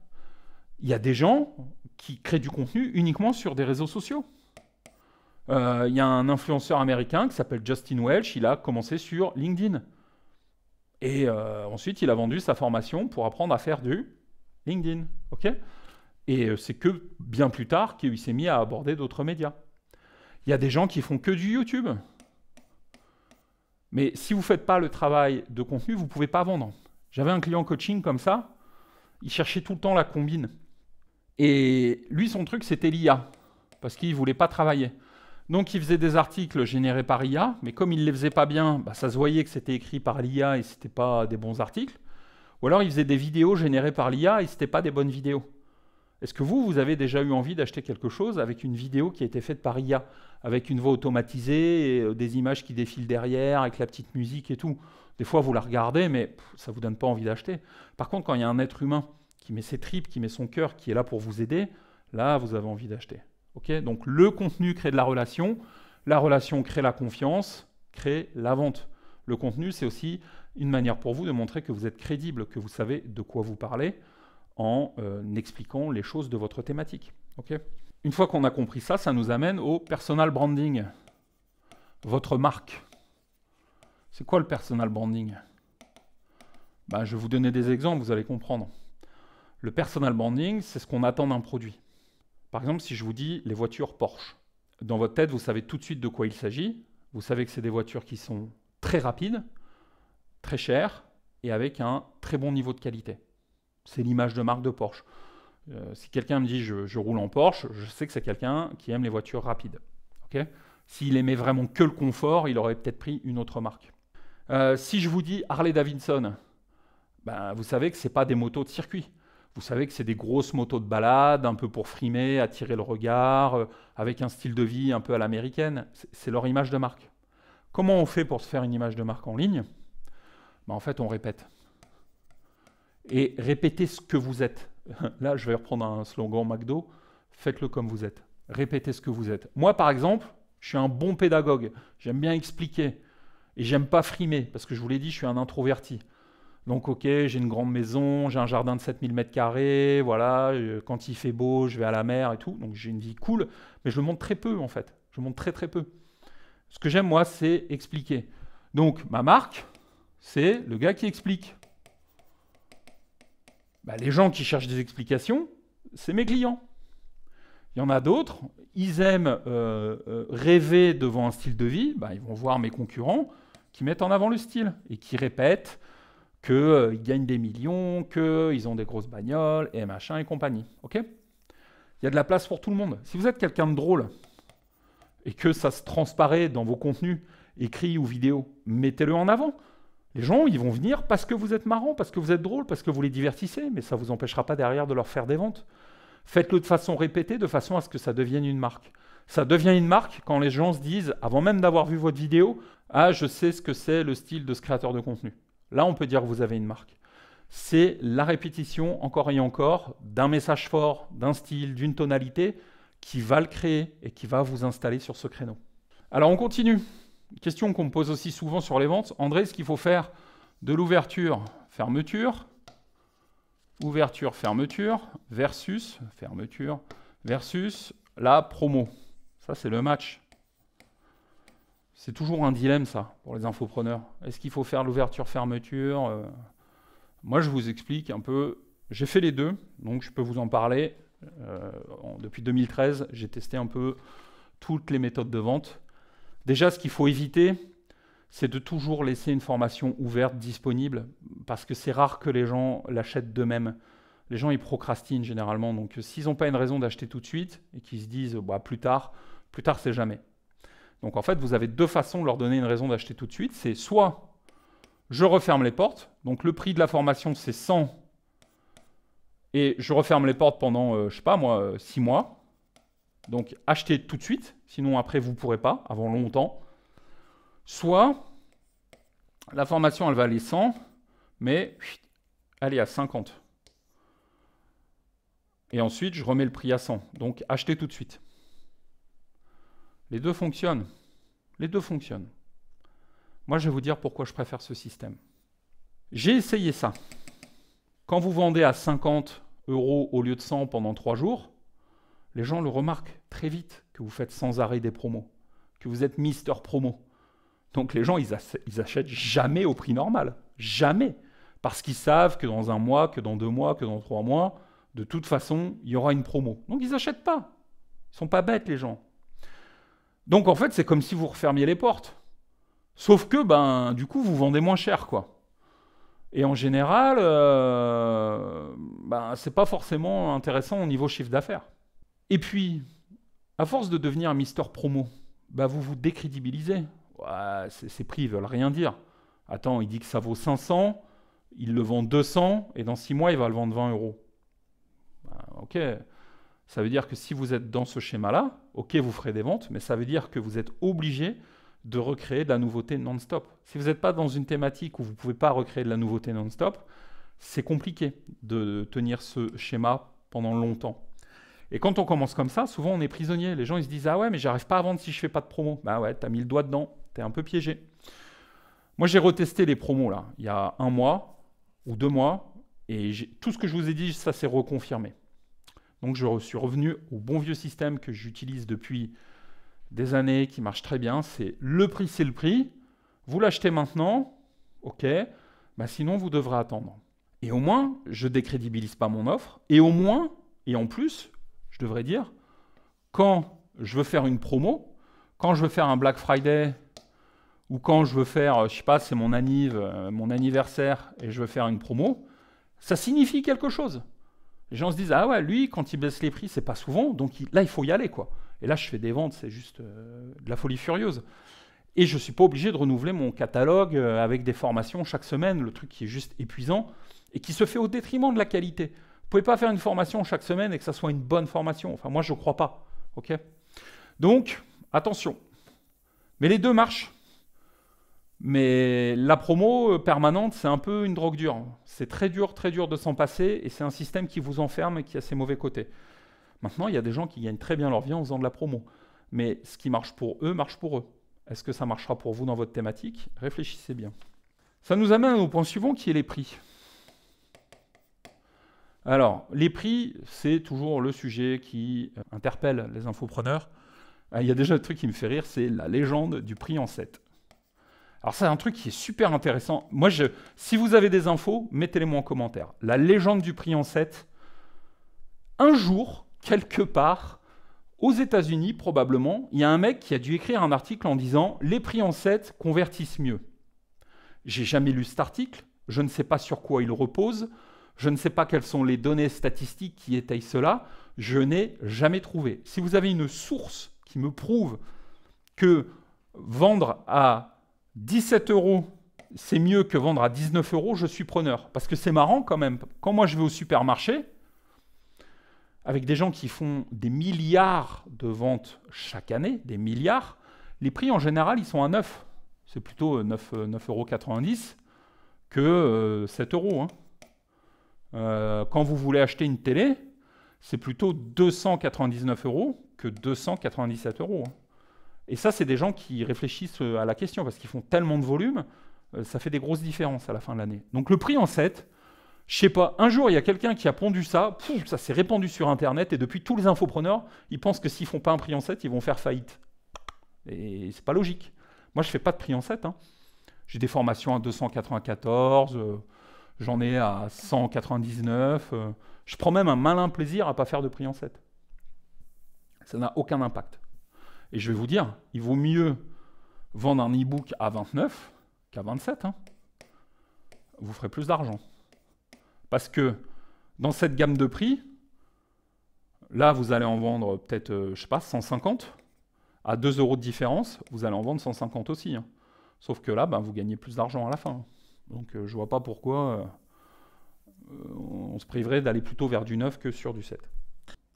A: Il y a des gens qui créent du contenu uniquement sur des réseaux sociaux. Euh, il y a un influenceur américain qui s'appelle Justin Welch, il a commencé sur LinkedIn. Et euh, ensuite, il a vendu sa formation pour apprendre à faire du LinkedIn. ok Et c'est que bien plus tard qu'il s'est mis à aborder d'autres médias. Il y a des gens qui font que du YouTube. Mais si vous ne faites pas le travail de contenu, vous ne pouvez pas vendre. J'avais un client coaching comme ça, il cherchait tout le temps la combine. Et lui, son truc, c'était l'IA, parce qu'il ne voulait pas travailler. Donc il faisait des articles générés par l'IA. mais comme il ne les faisait pas bien, bah, ça se voyait que c'était écrit par l'IA et ce n'était pas des bons articles. Ou alors il faisait des vidéos générées par l'IA et ce n'était pas des bonnes vidéos. Est-ce que vous, vous avez déjà eu envie d'acheter quelque chose avec une vidéo qui a été faite par IA, avec une voix automatisée, euh, des images qui défilent derrière, avec la petite musique et tout Des fois, vous la regardez, mais ça ne vous donne pas envie d'acheter. Par contre, quand il y a un être humain qui met ses tripes, qui met son cœur, qui est là pour vous aider, là, vous avez envie d'acheter. Donc le contenu crée de la relation, la relation crée la confiance, crée la vente. Le contenu, c'est aussi une manière pour vous de montrer que vous êtes crédible, que vous savez de quoi vous parlez, en euh, expliquant les choses de votre thématique. Une fois qu'on a compris ça, ça nous amène au personal branding. Votre marque. C'est quoi le personal branding ben, Je vais vous donner des exemples, vous allez comprendre. Le personal branding, c'est ce qu'on attend d'un produit. Par exemple, si je vous dis les voitures Porsche, dans votre tête, vous savez tout de suite de quoi il s'agit. Vous savez que c'est des voitures qui sont très rapides, très chères et avec un très bon niveau de qualité. C'est l'image de marque de Porsche. Euh, si quelqu'un me dit je, roule en Porsche, je sais que c'est quelqu'un qui aime les voitures rapides. S'il aimait vraiment que le confort, il aurait peut-être pris une autre marque. Euh, si je vous dis Harley Davidson, ben, vous savez que ce pas des motos de circuit. Vous savez que c'est des grosses motos de balade, un peu pour frimer, attirer le regard, euh, avec un style de vie un peu à l'américaine. C'est leur image de marque. Comment on fait pour se faire une image de marque en ligne ben, En fait, on répète et répétez ce que vous êtes. Là, je vais reprendre un slogan McDo, faites-le comme vous êtes. Répétez ce que vous êtes. Moi, par exemple, je suis un bon pédagogue, j'aime bien expliquer, et j'aime pas frimer, parce que je vous l'ai dit, je suis un introverti. Donc, ok, j'ai une grande maison, j'ai un jardin de 7000 m, voilà, euh, quand il fait beau, je vais à la mer et tout, donc j'ai une vie cool, mais je le montre très peu en fait, je le montre très très peu. Ce que j'aime, moi, c'est expliquer. Donc, ma marque, c'est le gars qui explique. Bah, les gens qui cherchent des explications, c'est mes clients. Il y en a d'autres, ils aiment euh, euh, rêver devant un style de vie, bah, ils vont voir mes concurrents qui mettent en avant le style et qui répètent qu'ils euh, gagnent des millions, qu'ils ont des grosses bagnoles et machin et compagnie. Ok Il y a de la place pour tout le monde. Si vous êtes quelqu'un de drôle et que ça se transparaît dans vos contenus écrits ou vidéos, mettez-le en avant. Les gens, ils vont venir parce que vous êtes marrant, parce que vous êtes drôle, parce que vous les divertissez, mais ça ne vous empêchera pas derrière de leur faire des ventes. Faites-le de façon répétée, de façon à ce que ça devienne une marque. Ça devient une marque quand les gens se disent, avant même d'avoir vu votre vidéo, Ah, je sais ce que c'est le style de ce créateur de contenu. Là, on peut dire que vous avez une marque. C'est la répétition, encore et encore, d'un message fort, d'un style, d'une tonalité qui va le créer et qui va vous installer sur ce créneau. Alors, on continue question qu'on me pose aussi souvent sur les ventes. André, est-ce qu'il faut faire de l'ouverture, fermeture, ouverture, fermeture, versus, fermeture, versus la promo Ça, c'est le match. C'est toujours un dilemme, ça, pour les infopreneurs. Est-ce qu'il faut faire l'ouverture, fermeture euh? Moi, je vous explique un peu. J'ai fait les deux, donc je peux vous en parler. Euh, depuis 2013, j'ai testé un peu toutes les méthodes de vente. Déjà, ce qu'il faut éviter, c'est de toujours laisser une formation ouverte, disponible, parce que c'est rare que les gens l'achètent d'eux-mêmes. Les gens, ils procrastinent généralement, donc euh, s'ils n'ont pas une raison d'acheter tout de suite et qu'ils se disent bah, plus tard, plus tard c'est jamais. Donc en fait, vous avez deux façons de leur donner une raison d'acheter tout de suite. C'est soit je referme les portes, donc le prix de la formation c'est 100, et je referme les portes pendant, euh, je sais pas moi, 6 euh, mois, donc achetez tout de suite, sinon après vous ne pourrez pas, avant longtemps. Soit la formation elle va aller 100, mais elle est à 50. Et ensuite je remets le prix à 100. Donc achetez tout de suite. Les deux fonctionnent. Les deux fonctionnent. Moi je vais vous dire pourquoi je préfère ce système. J'ai essayé ça. Quand vous vendez à 50 euros au lieu de 100 pendant 3 jours, les gens le remarquent très vite que vous faites sans arrêt des promos, que vous êtes Mister Promo. Donc les gens, ils, achètent jamais au prix normal. Jamais. Parce qu'ils savent que dans un mois, que dans deux mois, que dans trois mois, de toute façon, il y aura une promo. Donc ils n'achètent pas. Ils sont pas bêtes, les gens. Donc en fait, c'est comme si vous refermiez les portes. Sauf que, ben, du coup, vous vendez moins cher, quoi. Et en général, euh, ben, c'est pas forcément intéressant au niveau chiffre d'affaires. Et puis, à force de devenir un Mister Promo, bah vous vous décrédibilisez. ces prix, ne veulent rien dire. Attends, il dit que ça vaut 500, il le vend 200, et dans 6 mois, il va le vendre 20 euros. Bah, ok. Ça veut dire que si vous êtes dans ce schéma-là, ok, vous ferez des ventes, mais ça veut dire que vous êtes obligé de recréer de la nouveauté non-stop. Si vous n'êtes pas dans une thématique où vous ne pouvez pas recréer de la nouveauté non-stop, c'est compliqué de tenir ce schéma pendant longtemps. Et quand on commence comme ça, souvent on est prisonnier. Les gens ils se disent Ah ouais, mais j'arrive pas à vendre si je fais pas de promo. Bah ouais, t'as mis le doigt dedans, t'es un peu piégé. Moi j'ai retesté les promos là, il y a un mois ou deux mois, et tout ce que je vous ai dit, ça s'est reconfirmé. Donc je suis revenu au bon vieux système que j'utilise depuis des années, qui marche très bien. C'est le prix, c'est le prix. Vous l'achetez maintenant, ok, bah sinon vous devrez attendre. Et au moins, je décrédibilise pas mon offre, et au moins, et en plus, devrais dire, quand je veux faire une promo, quand je veux faire un Black Friday, ou quand je veux faire, euh, je sais pas, c'est mon, anniv, euh, mon anniversaire et je veux faire une promo, ça signifie quelque chose. Les gens se disent, ah ouais, lui, quand il baisse les prix, c'est pas souvent, donc là, il faut y aller, quoi. Et là, je fais des ventes, c'est juste euh, de la folie furieuse. Et je ne suis pas obligé de renouveler mon catalogue avec des formations chaque semaine, le truc qui est juste épuisant et qui se fait au détriment de la qualité. Vous ne pouvez pas faire une formation chaque semaine et que ça soit une bonne formation. Enfin, moi, je ne crois pas. OK Donc, attention. Mais les deux marchent. Mais la promo euh, permanente, c'est un peu une drogue dure. C'est très dur, très dur de s'en passer et c'est un système qui vous enferme et qui a ses mauvais côtés. Maintenant, il y a des gens qui gagnent très bien leur vie en faisant de la promo. Mais ce qui marche pour eux, marche pour eux. Est-ce que ça marchera pour vous dans votre thématique Réfléchissez bien. Ça nous amène au point suivant qui est les prix. Alors, les prix, c'est toujours le sujet qui euh, interpelle les infopreneurs. Euh, il y a déjà un truc qui me fait rire, c'est la légende du prix en 7. Alors c'est un truc qui est super intéressant. Moi, si vous avez des infos, mettez-les-moi en commentaire. La légende du prix en 7, un jour, quelque part, aux États-Unis probablement, il y a un mec qui a dû écrire un article en disant « Les prix en 7 convertissent mieux ». J'ai jamais lu cet article, je ne sais pas sur quoi il repose, je ne sais pas quelles sont les données statistiques qui étayent cela. Je n'ai jamais trouvé. Si vous avez une source qui me prouve que vendre à 17 euros, c'est mieux que vendre à 19 euros, je suis preneur. Parce que c'est marrant quand même. Quand moi je vais au supermarché, avec des gens qui font des milliards de ventes chaque année, des milliards, les prix en général, ils sont à 9. C'est plutôt 9,90 9, euros que 7 euh, euros. Hein. Euh, quand vous voulez acheter une télé, c'est plutôt 299 euros que 297 euros. Hein. Et ça, c'est des gens qui réfléchissent euh, à la question parce qu'ils font tellement de volume, euh, ça fait des grosses différences à la fin de l'année. Donc le prix en 7, je sais pas, un jour il y a quelqu'un qui a pondu ça, ça s'est répandu sur Internet et depuis tous les infopreneurs, ils pensent que s'ils font pas un prix en 7, ils vont faire faillite. Et c'est pas logique. Moi, je fais pas de prix en 7. Hein. J'ai des formations à 294 j'en ai à 199. Euh, je prends même un malin plaisir à ne pas faire de prix en 7. Ça n'a aucun impact. Et je vais vous dire, il vaut mieux vendre un e-book à 29 qu'à 27. Hein. Vous ferez plus d'argent. Parce que dans cette gamme de prix, là, vous allez en vendre peut-être, euh, je sais pas, 150. À 2 euros de différence, vous allez en vendre 150 aussi. Hein. Sauf que là, ben, vous gagnez plus d'argent à la fin. Donc euh, je vois pas pourquoi euh, on se priverait d'aller plutôt vers du 9 que sur du 7.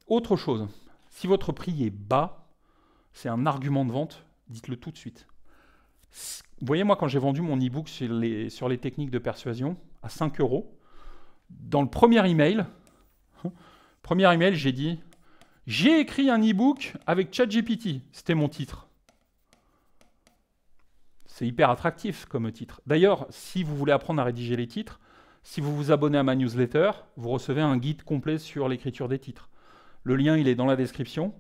A: Autre chose, si votre prix est bas, c'est un argument de vente, dites-le tout de suite. voyez, moi, quand j'ai vendu mon e-book sur les, sur les, techniques de persuasion à 5 euros, dans le premier email, premier email, j'ai dit J'ai écrit un e-book avec ChatGPT. C'était mon titre. C'est hyper attractif comme titre. D'ailleurs, si vous voulez apprendre à rédiger les titres, si vous vous abonnez à ma newsletter, vous recevez un guide complet sur l'écriture des titres. Le lien, il est dans la description.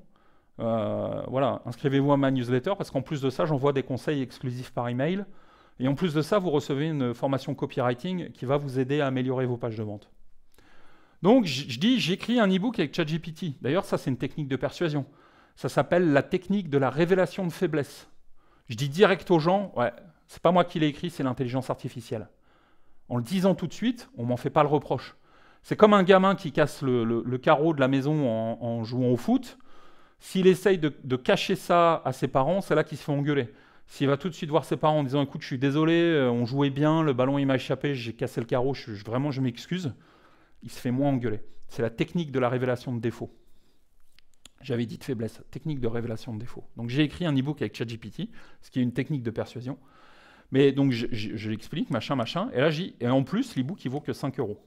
A: Euh, voilà, inscrivez-vous à ma newsletter parce qu'en plus de ça, j'envoie des conseils exclusifs par email. Et en plus de ça, vous recevez une formation copywriting qui va vous aider à améliorer vos pages de vente. Donc, je dis, j'écris un e-book avec ChatGPT. D'ailleurs, ça, c'est une technique de persuasion. Ça s'appelle la technique de la révélation de faiblesse. Je dis direct aux gens, ouais, c'est pas moi qui l'ai écrit, c'est l'intelligence artificielle. En le disant tout de suite, on m'en fait pas le reproche. C'est comme un gamin qui casse le, carreau de la maison en, jouant au foot. S'il essaye de, cacher ça à ses parents, c'est là qu'il se fait engueuler. S'il va tout de suite voir ses parents en disant écoute, je suis désolé, euh, on jouait bien, le ballon il m'a échappé, j'ai cassé le carreau, vraiment je m'excuse, il se fait moins engueuler. C'est la technique de la révélation de défaut j'avais dit de faiblesse, technique de révélation de défaut. Donc j'ai écrit un e-book avec ChatGPT, ce qui est une technique de persuasion. Mais donc je, l'explique, machin, machin. Et là, j'ai... et en plus, l'e-book, il vaut que 5 euros.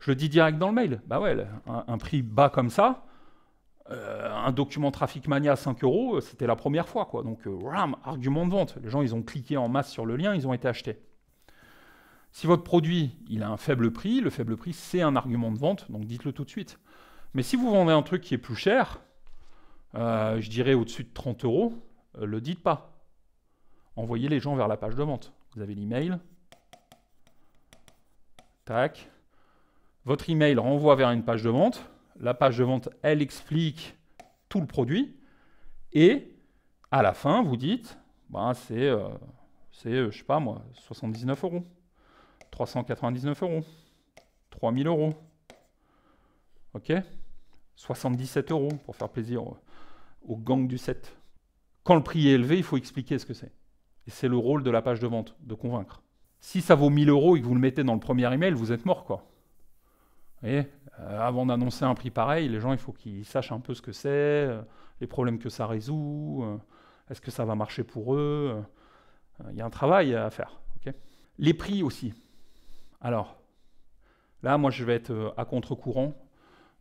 A: Je le dis direct dans le mail. Bah ouais, un, prix bas comme ça, euh, un document Trafic Mania à 5 euros, c'était la première fois. quoi. Donc, euh, ram, argument de vente. Les gens, ils ont cliqué en masse sur le lien, ils ont été achetés. Si votre produit, il a un faible prix, le faible prix, c'est un argument de vente, donc dites-le tout de suite. Mais si vous vendez un truc qui est plus cher, euh, je dirais au-dessus de 30 euros, ne euh, le dites pas. Envoyez les gens vers la page de vente. Vous avez l'email. Tac. Votre email renvoie vers une page de vente. La page de vente, elle explique tout le produit. Et à la fin, vous dites, bah, c'est, euh, c'est, je sais pas moi, 79 euros, 399 euros, 3000 euros. OK 77 euros pour faire plaisir au gang du 7. Quand le prix est élevé, il faut expliquer ce que c'est. Et c'est le rôle de la page de vente, de convaincre. Si ça vaut 1000 euros et que vous le mettez dans le premier email, vous êtes mort, quoi. Vous voyez euh, Avant d'annoncer un prix pareil, les gens, il faut qu'ils sachent un peu ce que c'est, euh, les problèmes que ça résout, euh, est-ce que ça va marcher pour eux. Il y a un travail à faire. les prix aussi. Alors, là, moi, je vais être à contre-courant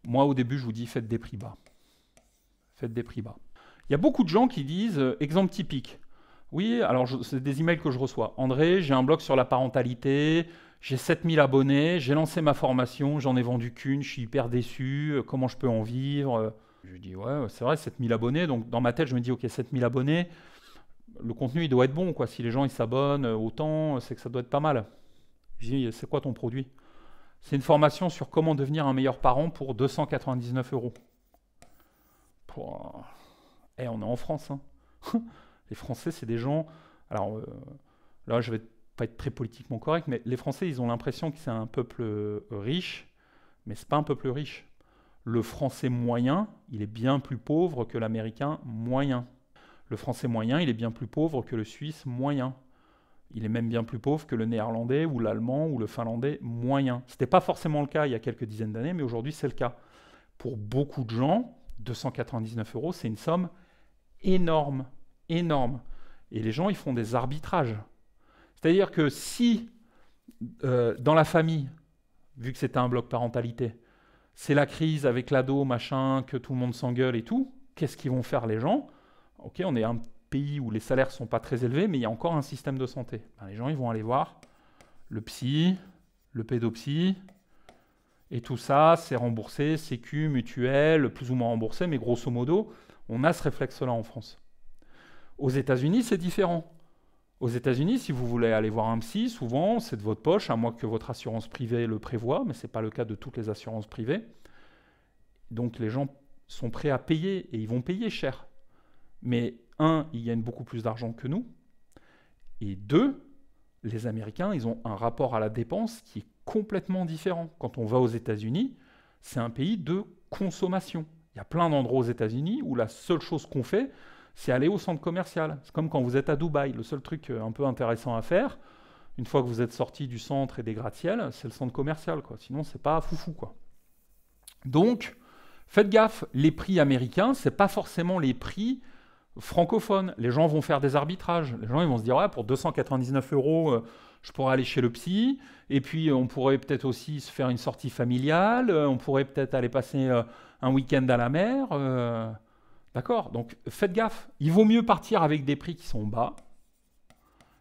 A: moi, au début, je vous dis, faites des prix bas. Faites des prix bas. Il y a beaucoup de gens qui disent, euh, exemple typique, oui, alors c'est des emails que je reçois. André, j'ai un blog sur la parentalité, j'ai 7000 abonnés, j'ai lancé ma formation, j'en ai vendu qu'une, je suis hyper déçu, euh, comment je peux en vivre euh. Je dis, ouais, c'est vrai, 7000 abonnés. Donc dans ma tête, je me dis, ok, 7000 abonnés, le contenu, il doit être bon, quoi. Si les gens, ils s'abonnent autant, c'est que ça doit être pas mal. Je dis, c'est quoi ton produit c'est une formation sur comment devenir un meilleur parent pour 299 euros. Pour... Euh, eh, on est en France. Hein. les Français, c'est des gens. Alors euh, là, je vais pas être très politiquement correct, mais les Français, ils ont l'impression que c'est un peuple euh, riche, mais c'est pas un peuple riche. Le Français moyen, il est bien plus pauvre que l'Américain moyen. Le Français moyen, il est bien plus pauvre que le Suisse moyen. Il est même bien plus pauvre que le néerlandais ou l'allemand ou le finlandais moyen. Ce n'était pas forcément le cas il y a quelques dizaines d'années, mais aujourd'hui c'est le cas. Pour beaucoup de gens, 299 euros, c'est une somme énorme, énorme. Et les gens, ils font des arbitrages. C'est-à-dire que si, euh, dans la famille, vu que c'était un bloc parentalité, c'est la crise avec l'ado, machin, que tout le monde s'engueule et tout, qu'est-ce qu'ils vont faire les gens Ok, on est un pays où les salaires ne sont pas très élevés, mais il y a encore un système de santé. Ben, les gens, ils vont aller voir le psy, le pédopsy, et tout ça, c'est remboursé, sécu, mutuel, plus ou moins remboursé, mais grosso modo, on a ce réflexe-là en France. Aux États-Unis, c'est différent. Aux États-Unis, si vous voulez aller voir un psy, souvent, c'est de votre poche, à moins que votre assurance privée le prévoie, mais ce n'est pas le cas de toutes les assurances privées. Donc les gens sont prêts à payer, et ils vont payer cher. Mais un, ils gagnent beaucoup plus d'argent que nous, et deux, les Américains, ils ont un rapport à la dépense qui est complètement différent. Quand on va aux États-Unis, c'est un pays de consommation. Il y a plein d'endroits aux États-Unis où la seule chose qu'on fait, c'est aller au centre commercial. C'est comme quand vous êtes à Dubaï. Le seul truc euh, un peu intéressant à faire, une fois que vous êtes sorti du centre et des gratte-ciels, c'est le centre commercial. Quoi. Sinon, c'est pas foufou. Quoi. Donc, faites gaffe, les prix américains, ce c'est pas forcément les prix francophone. Les gens vont faire des arbitrages. Les gens ils vont se dire ouais, pour 299 euros, euh, je pourrais aller chez le psy. Et puis euh, on pourrait peut-être aussi se faire une sortie familiale. Euh, on pourrait peut-être aller passer un week-end à la mer. D'accord Donc faites gaffe. Il vaut mieux partir avec des prix qui sont bas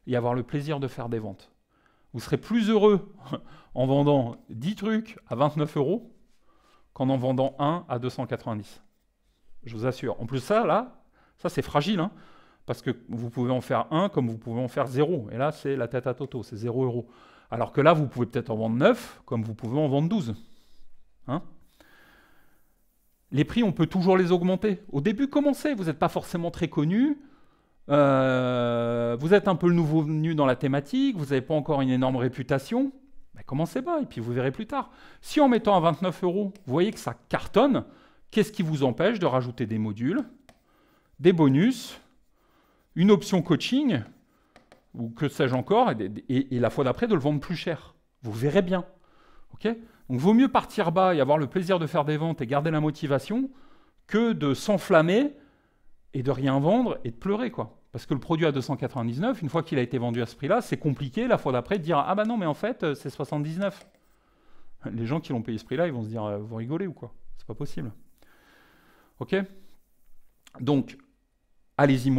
A: et avoir le plaisir de faire des ventes. Vous serez plus heureux en vendant 10 trucs à 29 euros qu'en en vendant un à 290. Je vous assure. En plus, ça, là, ça, c'est fragile, hein, parce que vous pouvez en faire un comme vous pouvez en faire zéro. Et là, c'est la tête à Toto, c'est zéro euro. Alors que là, vous pouvez peut-être en vendre 9 comme vous pouvez en vendre 12. Hein. les prix, on peut toujours les augmenter. Au début, commencez, vous n'êtes pas forcément très connu. Euh, vous êtes un peu le nouveau venu dans la thématique, vous n'avez pas encore une énorme réputation, ben, commencez pas et puis vous verrez plus tard. Si en mettant à 29 euros, vous voyez que ça cartonne, qu'est-ce qui vous empêche de rajouter des modules des bonus, une option coaching, ou que sais-je encore, et, la fois d'après de le vendre plus cher. Vous verrez bien. ok Donc vaut mieux partir bas et avoir le plaisir de faire des ventes et garder la motivation que de s'enflammer et de rien vendre et de pleurer. quoi. Parce que le produit à 299, une fois qu'il a été vendu à ce prix-là, c'est compliqué la fois d'après de dire Ah bah non, mais en fait, euh, c'est 79. Les gens qui l'ont payé ce prix-là, ils vont se dire euh, Vous rigolez ou quoi C'est pas possible. Ok Donc, allez-y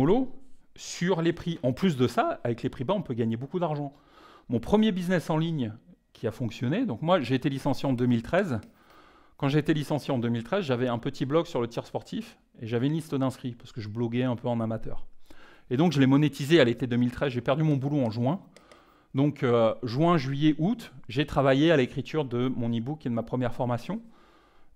A: sur les prix. En plus de ça, avec les prix bas, on peut gagner beaucoup d'argent. Mon premier business en ligne qui a fonctionné, donc moi j'ai été licencié en 2013. Quand j'ai été licencié en 2013, j'avais un petit blog sur le tir sportif et j'avais une liste d'inscrits parce que je bloguais un peu en amateur. Et donc je l'ai monétisé à l'été 2013. J'ai perdu mon boulot en juin. Donc euh, juin, juillet, août, j'ai travaillé à l'écriture de mon e-book et de ma première formation.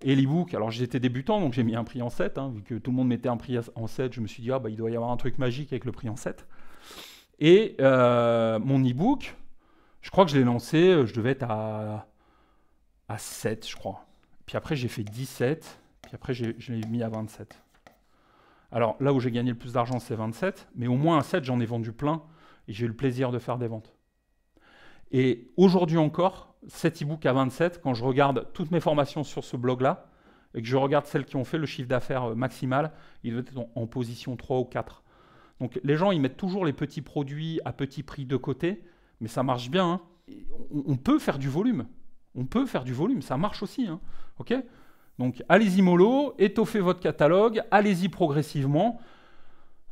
A: Et l'ebook, alors j'étais débutant, donc j'ai mis un prix en 7, hein. vu que tout le monde mettait un prix en 7, je me suis dit, ah bah il doit y avoir un truc magique avec le prix en 7. Et euh, mon ebook, je crois que je l'ai lancé, euh, je devais être à, à 7, je crois. Puis après j'ai fait 17, puis après je l'ai mis à 27. Alors là où j'ai gagné le plus d'argent, c'est 27, mais au moins à 7, j'en ai vendu plein, et j'ai eu le plaisir de faire des ventes. Et aujourd'hui encore, cet e-book à 27, quand je regarde toutes mes formations sur ce blog-là, et que je regarde celles qui ont fait le chiffre d'affaires euh, maximal, ils doivent être en, position 3 ou 4. Donc les gens, ils mettent toujours les petits produits à petit prix de côté, mais ça marche bien. Hein. On, peut faire du volume. On peut faire du volume, ça marche aussi. Hein. ok Donc allez-y mollo, étoffez votre catalogue, allez-y progressivement.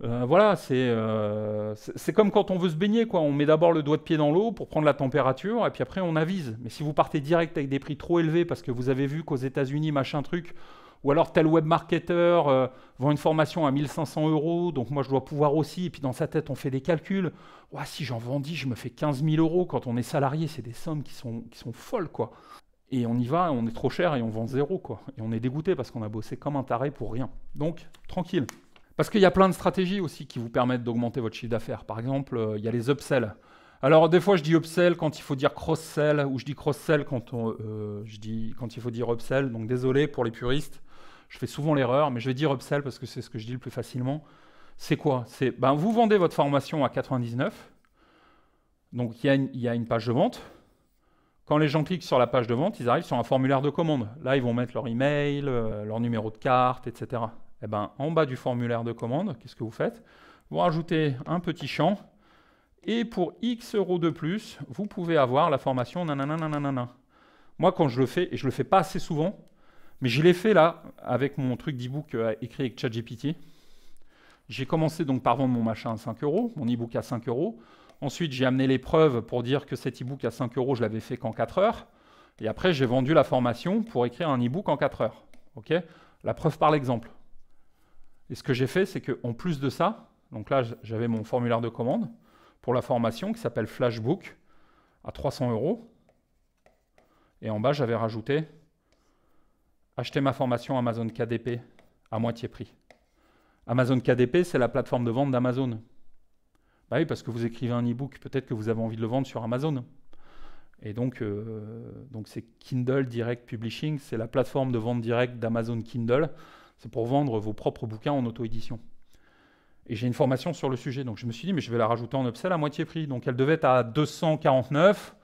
A: Euh, voilà, euh, c'est comme quand on veut se baigner, quoi. On met d'abord le doigt de pied dans l'eau pour prendre la température, et puis après on avise. Mais si vous partez direct avec des prix trop élevés parce que vous avez vu qu'aux États-Unis, machin truc, ou alors tel web marketeur euh, vend une formation à 1500 euros, donc moi je dois pouvoir aussi, et puis dans sa tête on fait des calculs. si j'en vendis, je me fais 15 000 euros. Quand on est salarié, c'est des sommes qui sont, qui sont folles, quoi. Et on y va, on est trop cher et on vend zéro, quoi. Et on est dégoûté parce qu'on a bossé comme un taré pour rien. Donc, tranquille. Parce qu'il y a plein de stratégies aussi qui vous permettent d'augmenter votre chiffre d'affaires. Par exemple, euh, il y a les upsells. Alors des fois je dis upsell quand il faut dire cross-sell ou je dis cross-sell quand, euh, quand il faut dire upsell. Donc désolé pour les puristes, je fais souvent l'erreur, mais je vais dire upsell parce que c'est ce que je dis le plus facilement. C'est quoi C'est ben, vous vendez votre formation à 99. Donc il y, y, a une page de vente. Quand les gens cliquent sur la page de vente, ils arrivent sur un formulaire de commande. Là, ils vont mettre leur email, euh, leur numéro de carte, etc eh ben, en bas du formulaire de commande, qu'est-ce que vous faites Vous rajoutez un petit champ, et pour X euros de plus, vous pouvez avoir la formation nanana. nanana. Moi, quand je le fais, et je ne le fais pas assez souvent, mais je l'ai fait là, avec mon truc d'e-book euh, écrit avec ChatGPT. J'ai commencé donc par vendre mon machin à 5 euros, mon e-book à 5 euros. Ensuite, j'ai amené les preuves pour dire que cet e-book à 5 euros, je l'avais fait qu'en 4 heures. Et après, j'ai vendu la formation pour écrire un e-book en 4 heures. la preuve par l'exemple. Et ce que j'ai fait, c'est qu'en plus de ça, donc là, j'avais mon formulaire de commande pour la formation qui s'appelle Flashbook à 300 euros. Et en bas, j'avais rajouté acheter ma formation Amazon KDP à moitié prix. Amazon KDP, c'est la plateforme de vente d'Amazon. Bah oui, parce que vous écrivez un e-book, peut-être que vous avez envie de le vendre sur Amazon. Et donc, euh, donc c'est Kindle Direct Publishing, c'est la plateforme de vente directe d'Amazon Kindle c'est pour vendre vos propres bouquins en auto-édition. Et j'ai une formation sur le sujet, donc je me suis dit, mais je vais la rajouter en upsell à moitié prix. Donc elle devait être à 249,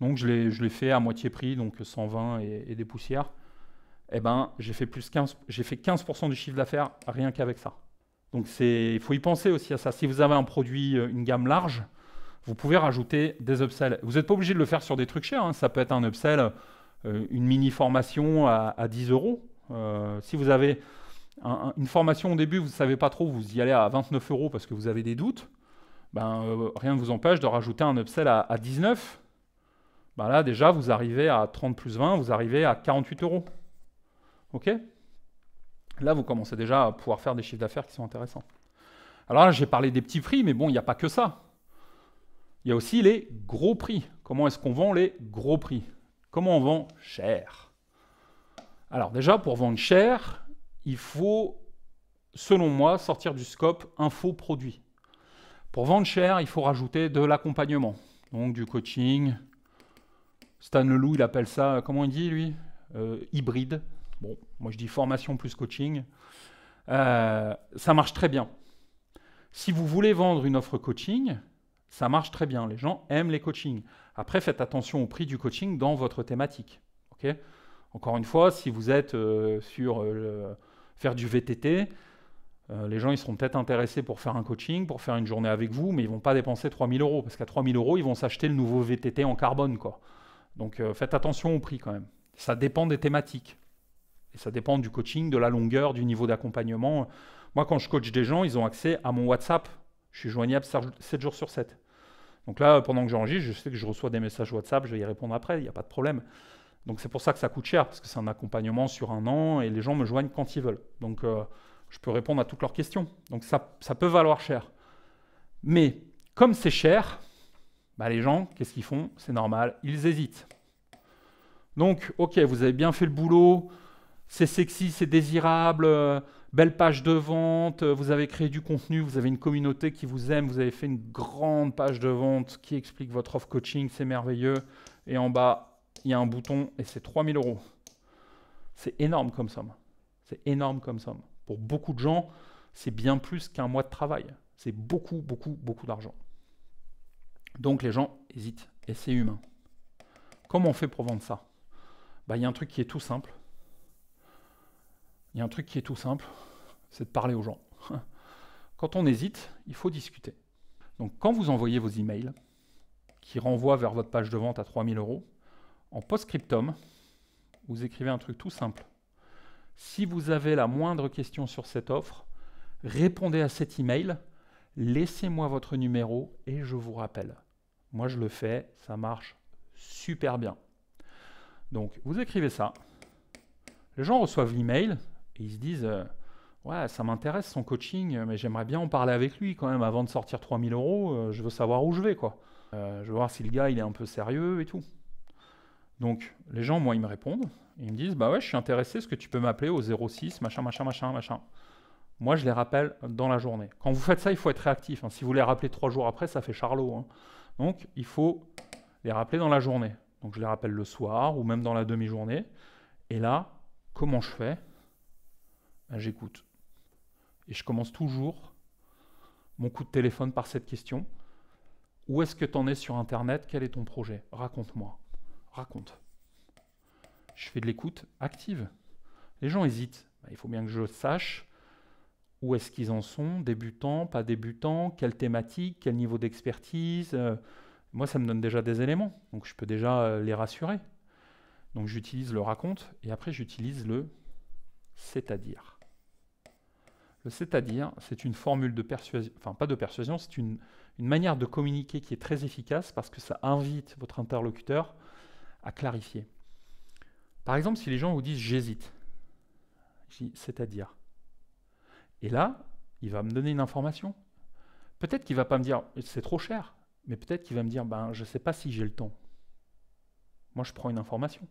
A: donc je l'ai fait à moitié prix, donc 120 et, des poussières. Eh ben, j'ai fait plus 15, j'ai fait 15% du chiffre d'affaires rien qu'avec ça. Donc il faut y penser aussi à ça. Si vous avez un produit, euh, une gamme large, vous pouvez rajouter des upsells. Vous n'êtes pas obligé de le faire sur des trucs chers. Hein. Ça peut être un upsell, euh, une mini formation à 10 euros. Euh, si vous avez une formation au début, vous ne savez pas trop, vous y allez à 29 euros parce que vous avez des doutes, ben, euh, rien ne vous empêche de rajouter un upsell à, 19. Ben là, déjà, vous arrivez à 30 plus 20, vous arrivez à 48 euros. OK Là, vous commencez déjà à pouvoir faire des chiffres d'affaires qui sont intéressants. Alors là, j'ai parlé des petits prix, mais bon, il n'y a pas que ça. Il y a aussi les gros prix. Comment est-ce qu'on vend les gros prix Comment on vend cher alors déjà, pour vendre cher, il faut, selon moi, sortir du scope info-produit. Pour vendre cher, il faut rajouter de l'accompagnement, donc du coaching. Stan Leloup, il appelle ça, comment il dit lui euh, Hybride. Bon, moi je dis formation plus coaching. Euh, ça marche très bien. Si vous voulez vendre une offre coaching, ça marche très bien. Les gens aiment les coachings. Après, faites attention au prix du coaching dans votre thématique. ok encore une fois, si vous êtes euh, sur euh, faire du VTT, euh, les gens ils seront peut-être intéressés pour faire un coaching, pour faire une journée avec vous, mais ils vont pas dépenser 3000 euros, parce qu'à 3000 euros, ils vont s'acheter le nouveau VTT en carbone. Quoi. Donc faites attention au prix quand même. Ça dépend des thématiques. Et ça dépend du coaching, de la longueur, du niveau d'accompagnement. Moi, quand je coach des gens, ils ont accès à mon WhatsApp. Je suis joignable 7 jours sur 7. Donc là, pendant que j'enregistre, je sais que je reçois des messages WhatsApp, je vais y répondre après, il n'y a pas de problème. Donc c'est pour ça que ça coûte cher, parce que c'est un accompagnement sur un an et les gens me joignent quand ils veulent. Donc euh, je peux répondre à toutes leurs questions. Donc ça, ça peut valoir cher. Mais comme c'est cher, bah, les gens, qu'est-ce qu'ils font C'est normal, ils hésitent. Donc, ok, vous avez bien fait le boulot, c'est sexy, c'est désirable, euh, belle page de vente, euh, vous avez créé du contenu, vous avez une communauté qui vous aime, vous avez fait une grande page de vente qui explique votre off coaching, c'est merveilleux. Et en bas, il y a un bouton et c'est 3000 euros. C'est énorme comme somme. C'est énorme comme somme. Pour beaucoup de gens, c'est bien plus qu'un mois de travail. C'est beaucoup, beaucoup, beaucoup d'argent. Donc les gens hésitent et c'est humain. Comment on fait pour vendre ça bah, Il y a un truc qui est tout simple. Il y a un truc qui est tout simple, c'est de parler aux gens. Quand on hésite, il faut discuter. Donc quand vous envoyez vos emails qui renvoient vers votre page de vente à 3000 euros, en post-scriptum, vous écrivez un truc tout simple. Si vous avez la moindre question sur cette offre, répondez à cet email, laissez-moi votre numéro et je vous rappelle. Moi, je le fais, ça marche super bien. Donc, vous écrivez ça. Les gens reçoivent l'email et ils se disent euh, Ouais, ça m'intéresse son coaching, mais j'aimerais bien en parler avec lui quand même avant de sortir 3000 euros. Euh, je veux savoir où je vais, quoi. Euh, je veux voir si le gars il est un peu sérieux et tout. Donc les gens, moi, ils me répondent. Ils me disent, bah ouais, je suis intéressé, est-ce que tu peux m'appeler au 06, machin, machin, machin, machin. Moi, je les rappelle dans la journée. Quand vous faites ça, il faut être réactif. Hein. Si vous les rappelez trois jours après, ça fait charlot. Hein. Donc, il faut les rappeler dans la journée. Donc, je les rappelle le soir ou même dans la demi-journée. Et là, comment je fais ben, J'écoute. Et je commence toujours mon coup de téléphone par cette question. Où est-ce que tu en es sur Internet Quel est ton projet Raconte-moi raconte. Je fais de l'écoute active. Les gens hésitent. Bah, il faut bien que je sache où est-ce qu'ils en sont, débutants, pas débutants, quelle thématique, quel niveau d'expertise. Euh, moi, ça me donne déjà des éléments, donc je peux déjà euh, les rassurer. Donc j'utilise le raconte et après j'utilise le c'est-à-dire. Le c'est-à-dire, c'est une formule de persuasion, enfin pas de persuasion, c'est une, une, manière de communiquer qui est très efficace parce que ça invite votre interlocuteur à clarifier. Par exemple, si les gens vous disent j'hésite, c'est-à-dire, et là, il va me donner une information. Peut-être qu'il va pas me dire c'est trop cher, mais peut-être qu'il va me dire ben, je ne sais pas si j'ai le temps. Moi, je prends une information.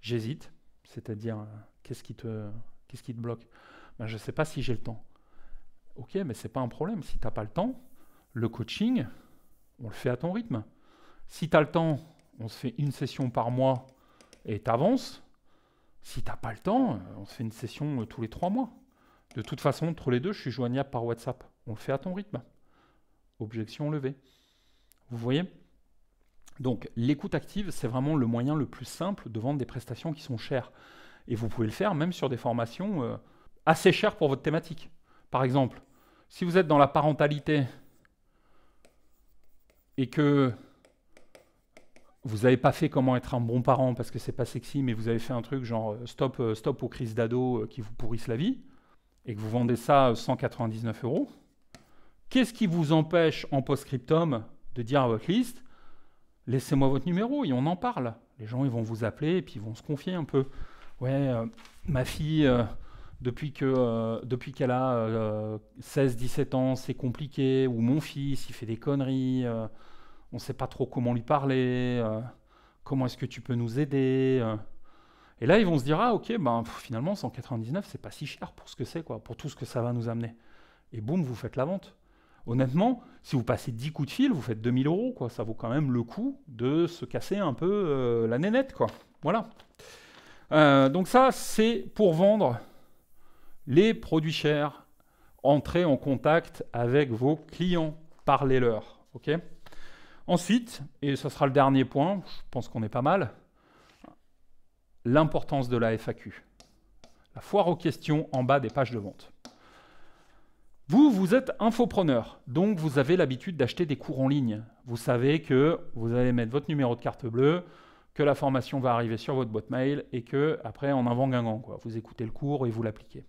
A: J'hésite, c'est-à-dire euh, qu'est-ce qui, te, qu'est-ce qui te bloque ben, Je ne sais pas si j'ai le temps. Ok, mais c'est pas un problème. Si tu n'as pas le temps, le coaching, on le fait à ton rythme. Si tu as le temps, on se fait une session par mois et t'avances. Si t'as pas le temps, euh, on se fait une session euh, tous les trois mois. De toute façon, entre les deux, je suis joignable par WhatsApp. On le fait à ton rythme. Objection levée. Vous voyez Donc, l'écoute active, c'est vraiment le moyen le plus simple de vendre des prestations qui sont chères. Et vous pouvez le faire même sur des formations euh, assez chères pour votre thématique. Par exemple, si vous êtes dans la parentalité et que vous n'avez pas fait comment être un bon parent parce que c'est pas sexy, mais vous avez fait un truc genre euh, stop, euh, stop aux crises d'ado euh, qui vous pourrissent la vie, et que vous vendez ça 199 euros, qu'est-ce qui vous empêche en post-scriptum de dire à votre liste, laissez-moi votre numéro et on en parle. Les gens ils vont vous appeler et puis ils vont se confier un peu. Ouais, ma fille, depuis que depuis qu'elle a 16-17 ans, c'est compliqué, ou mon fils, il fait des conneries on ne sait pas trop comment lui parler, euh, comment est-ce que tu peux nous aider. Euh. Et là, ils vont se dire, ah ok, ben, finalement, 199, c'est pas si cher pour ce que c'est, quoi, pour tout ce que ça va nous amener. Et boum, vous faites la vente. Honnêtement, si vous passez 10 coups de fil, vous faites 2000 euros, quoi. Ça vaut quand même le coup de se casser un peu euh, la nénette, quoi. Voilà. donc ça, c'est pour vendre les produits chers. Entrez en contact avec vos clients. Parlez-leur, ok Ensuite, et ce sera le dernier point, je pense qu'on est pas mal, l'importance de la FAQ. La foire aux questions en bas des pages de vente. Vous, vous êtes infopreneur, donc vous avez l'habitude d'acheter des cours en ligne. Vous savez que vous allez mettre votre numéro de carte bleue, que la formation va arriver sur votre boîte mail et que après en avant guingant, quoi. Vous écoutez le cours et vous l'appliquez.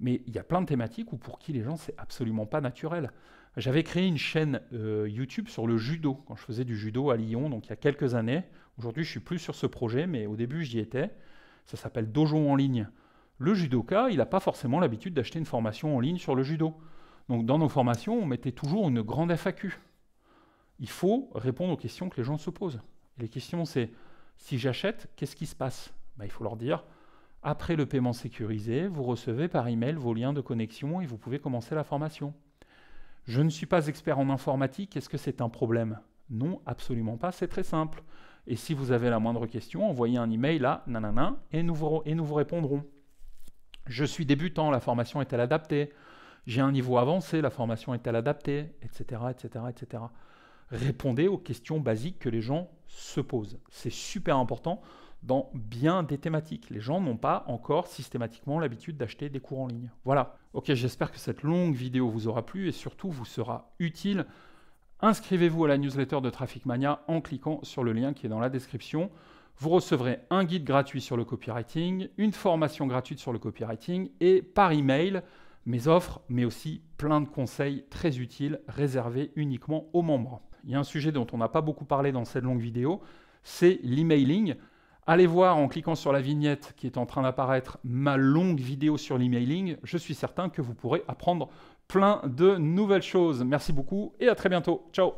A: Mais il y a plein de thématiques où pour qui les gens, c'est absolument pas naturel. J'avais créé une chaîne euh, YouTube sur le judo, quand je faisais du judo à Lyon, donc il y a quelques années. Aujourd'hui, je suis plus sur ce projet, mais au début, j'y étais. Ça s'appelle Dojo en ligne. Le judoka, il n'a pas forcément l'habitude d'acheter une formation en ligne sur le judo. Donc dans nos formations, on mettait toujours une grande FAQ. Il faut répondre aux questions que les gens se posent. les questions, c'est si j'achète, qu'est-ce qui se passe ben, Il faut leur dire, après le paiement sécurisé, vous recevez par email vos liens de connexion et vous pouvez commencer la formation. Je ne suis pas expert en informatique, est-ce que c'est un problème Non, absolument pas, c'est très simple. Et si vous avez la moindre question, envoyez un email à nanana et nous vous, et nous vous répondrons. Je suis débutant, la formation est-elle adaptée J'ai un niveau avancé, la formation est-elle adaptée Etc. etc., etc. Répondez aux questions basiques que les gens se posent. C'est super important dans bien des thématiques. Les gens n'ont pas encore systématiquement l'habitude d'acheter des cours en ligne. Voilà. Ok, j'espère que cette longue vidéo vous aura plu et surtout vous sera utile. Inscrivez-vous à la newsletter de Traffic Mania en cliquant sur le lien qui est dans la description. Vous recevrez un guide gratuit sur le copywriting, une formation gratuite sur le copywriting et par email mes offres, mais aussi plein de conseils très utiles réservés uniquement aux membres. Il y a un sujet dont on n'a pas beaucoup parlé dans cette longue vidéo, c'est l'emailing. Allez voir en cliquant sur la vignette qui est en train d'apparaître ma longue vidéo sur l'emailing. Je suis certain que vous pourrez apprendre plein de nouvelles choses. Merci beaucoup et à très bientôt. Ciao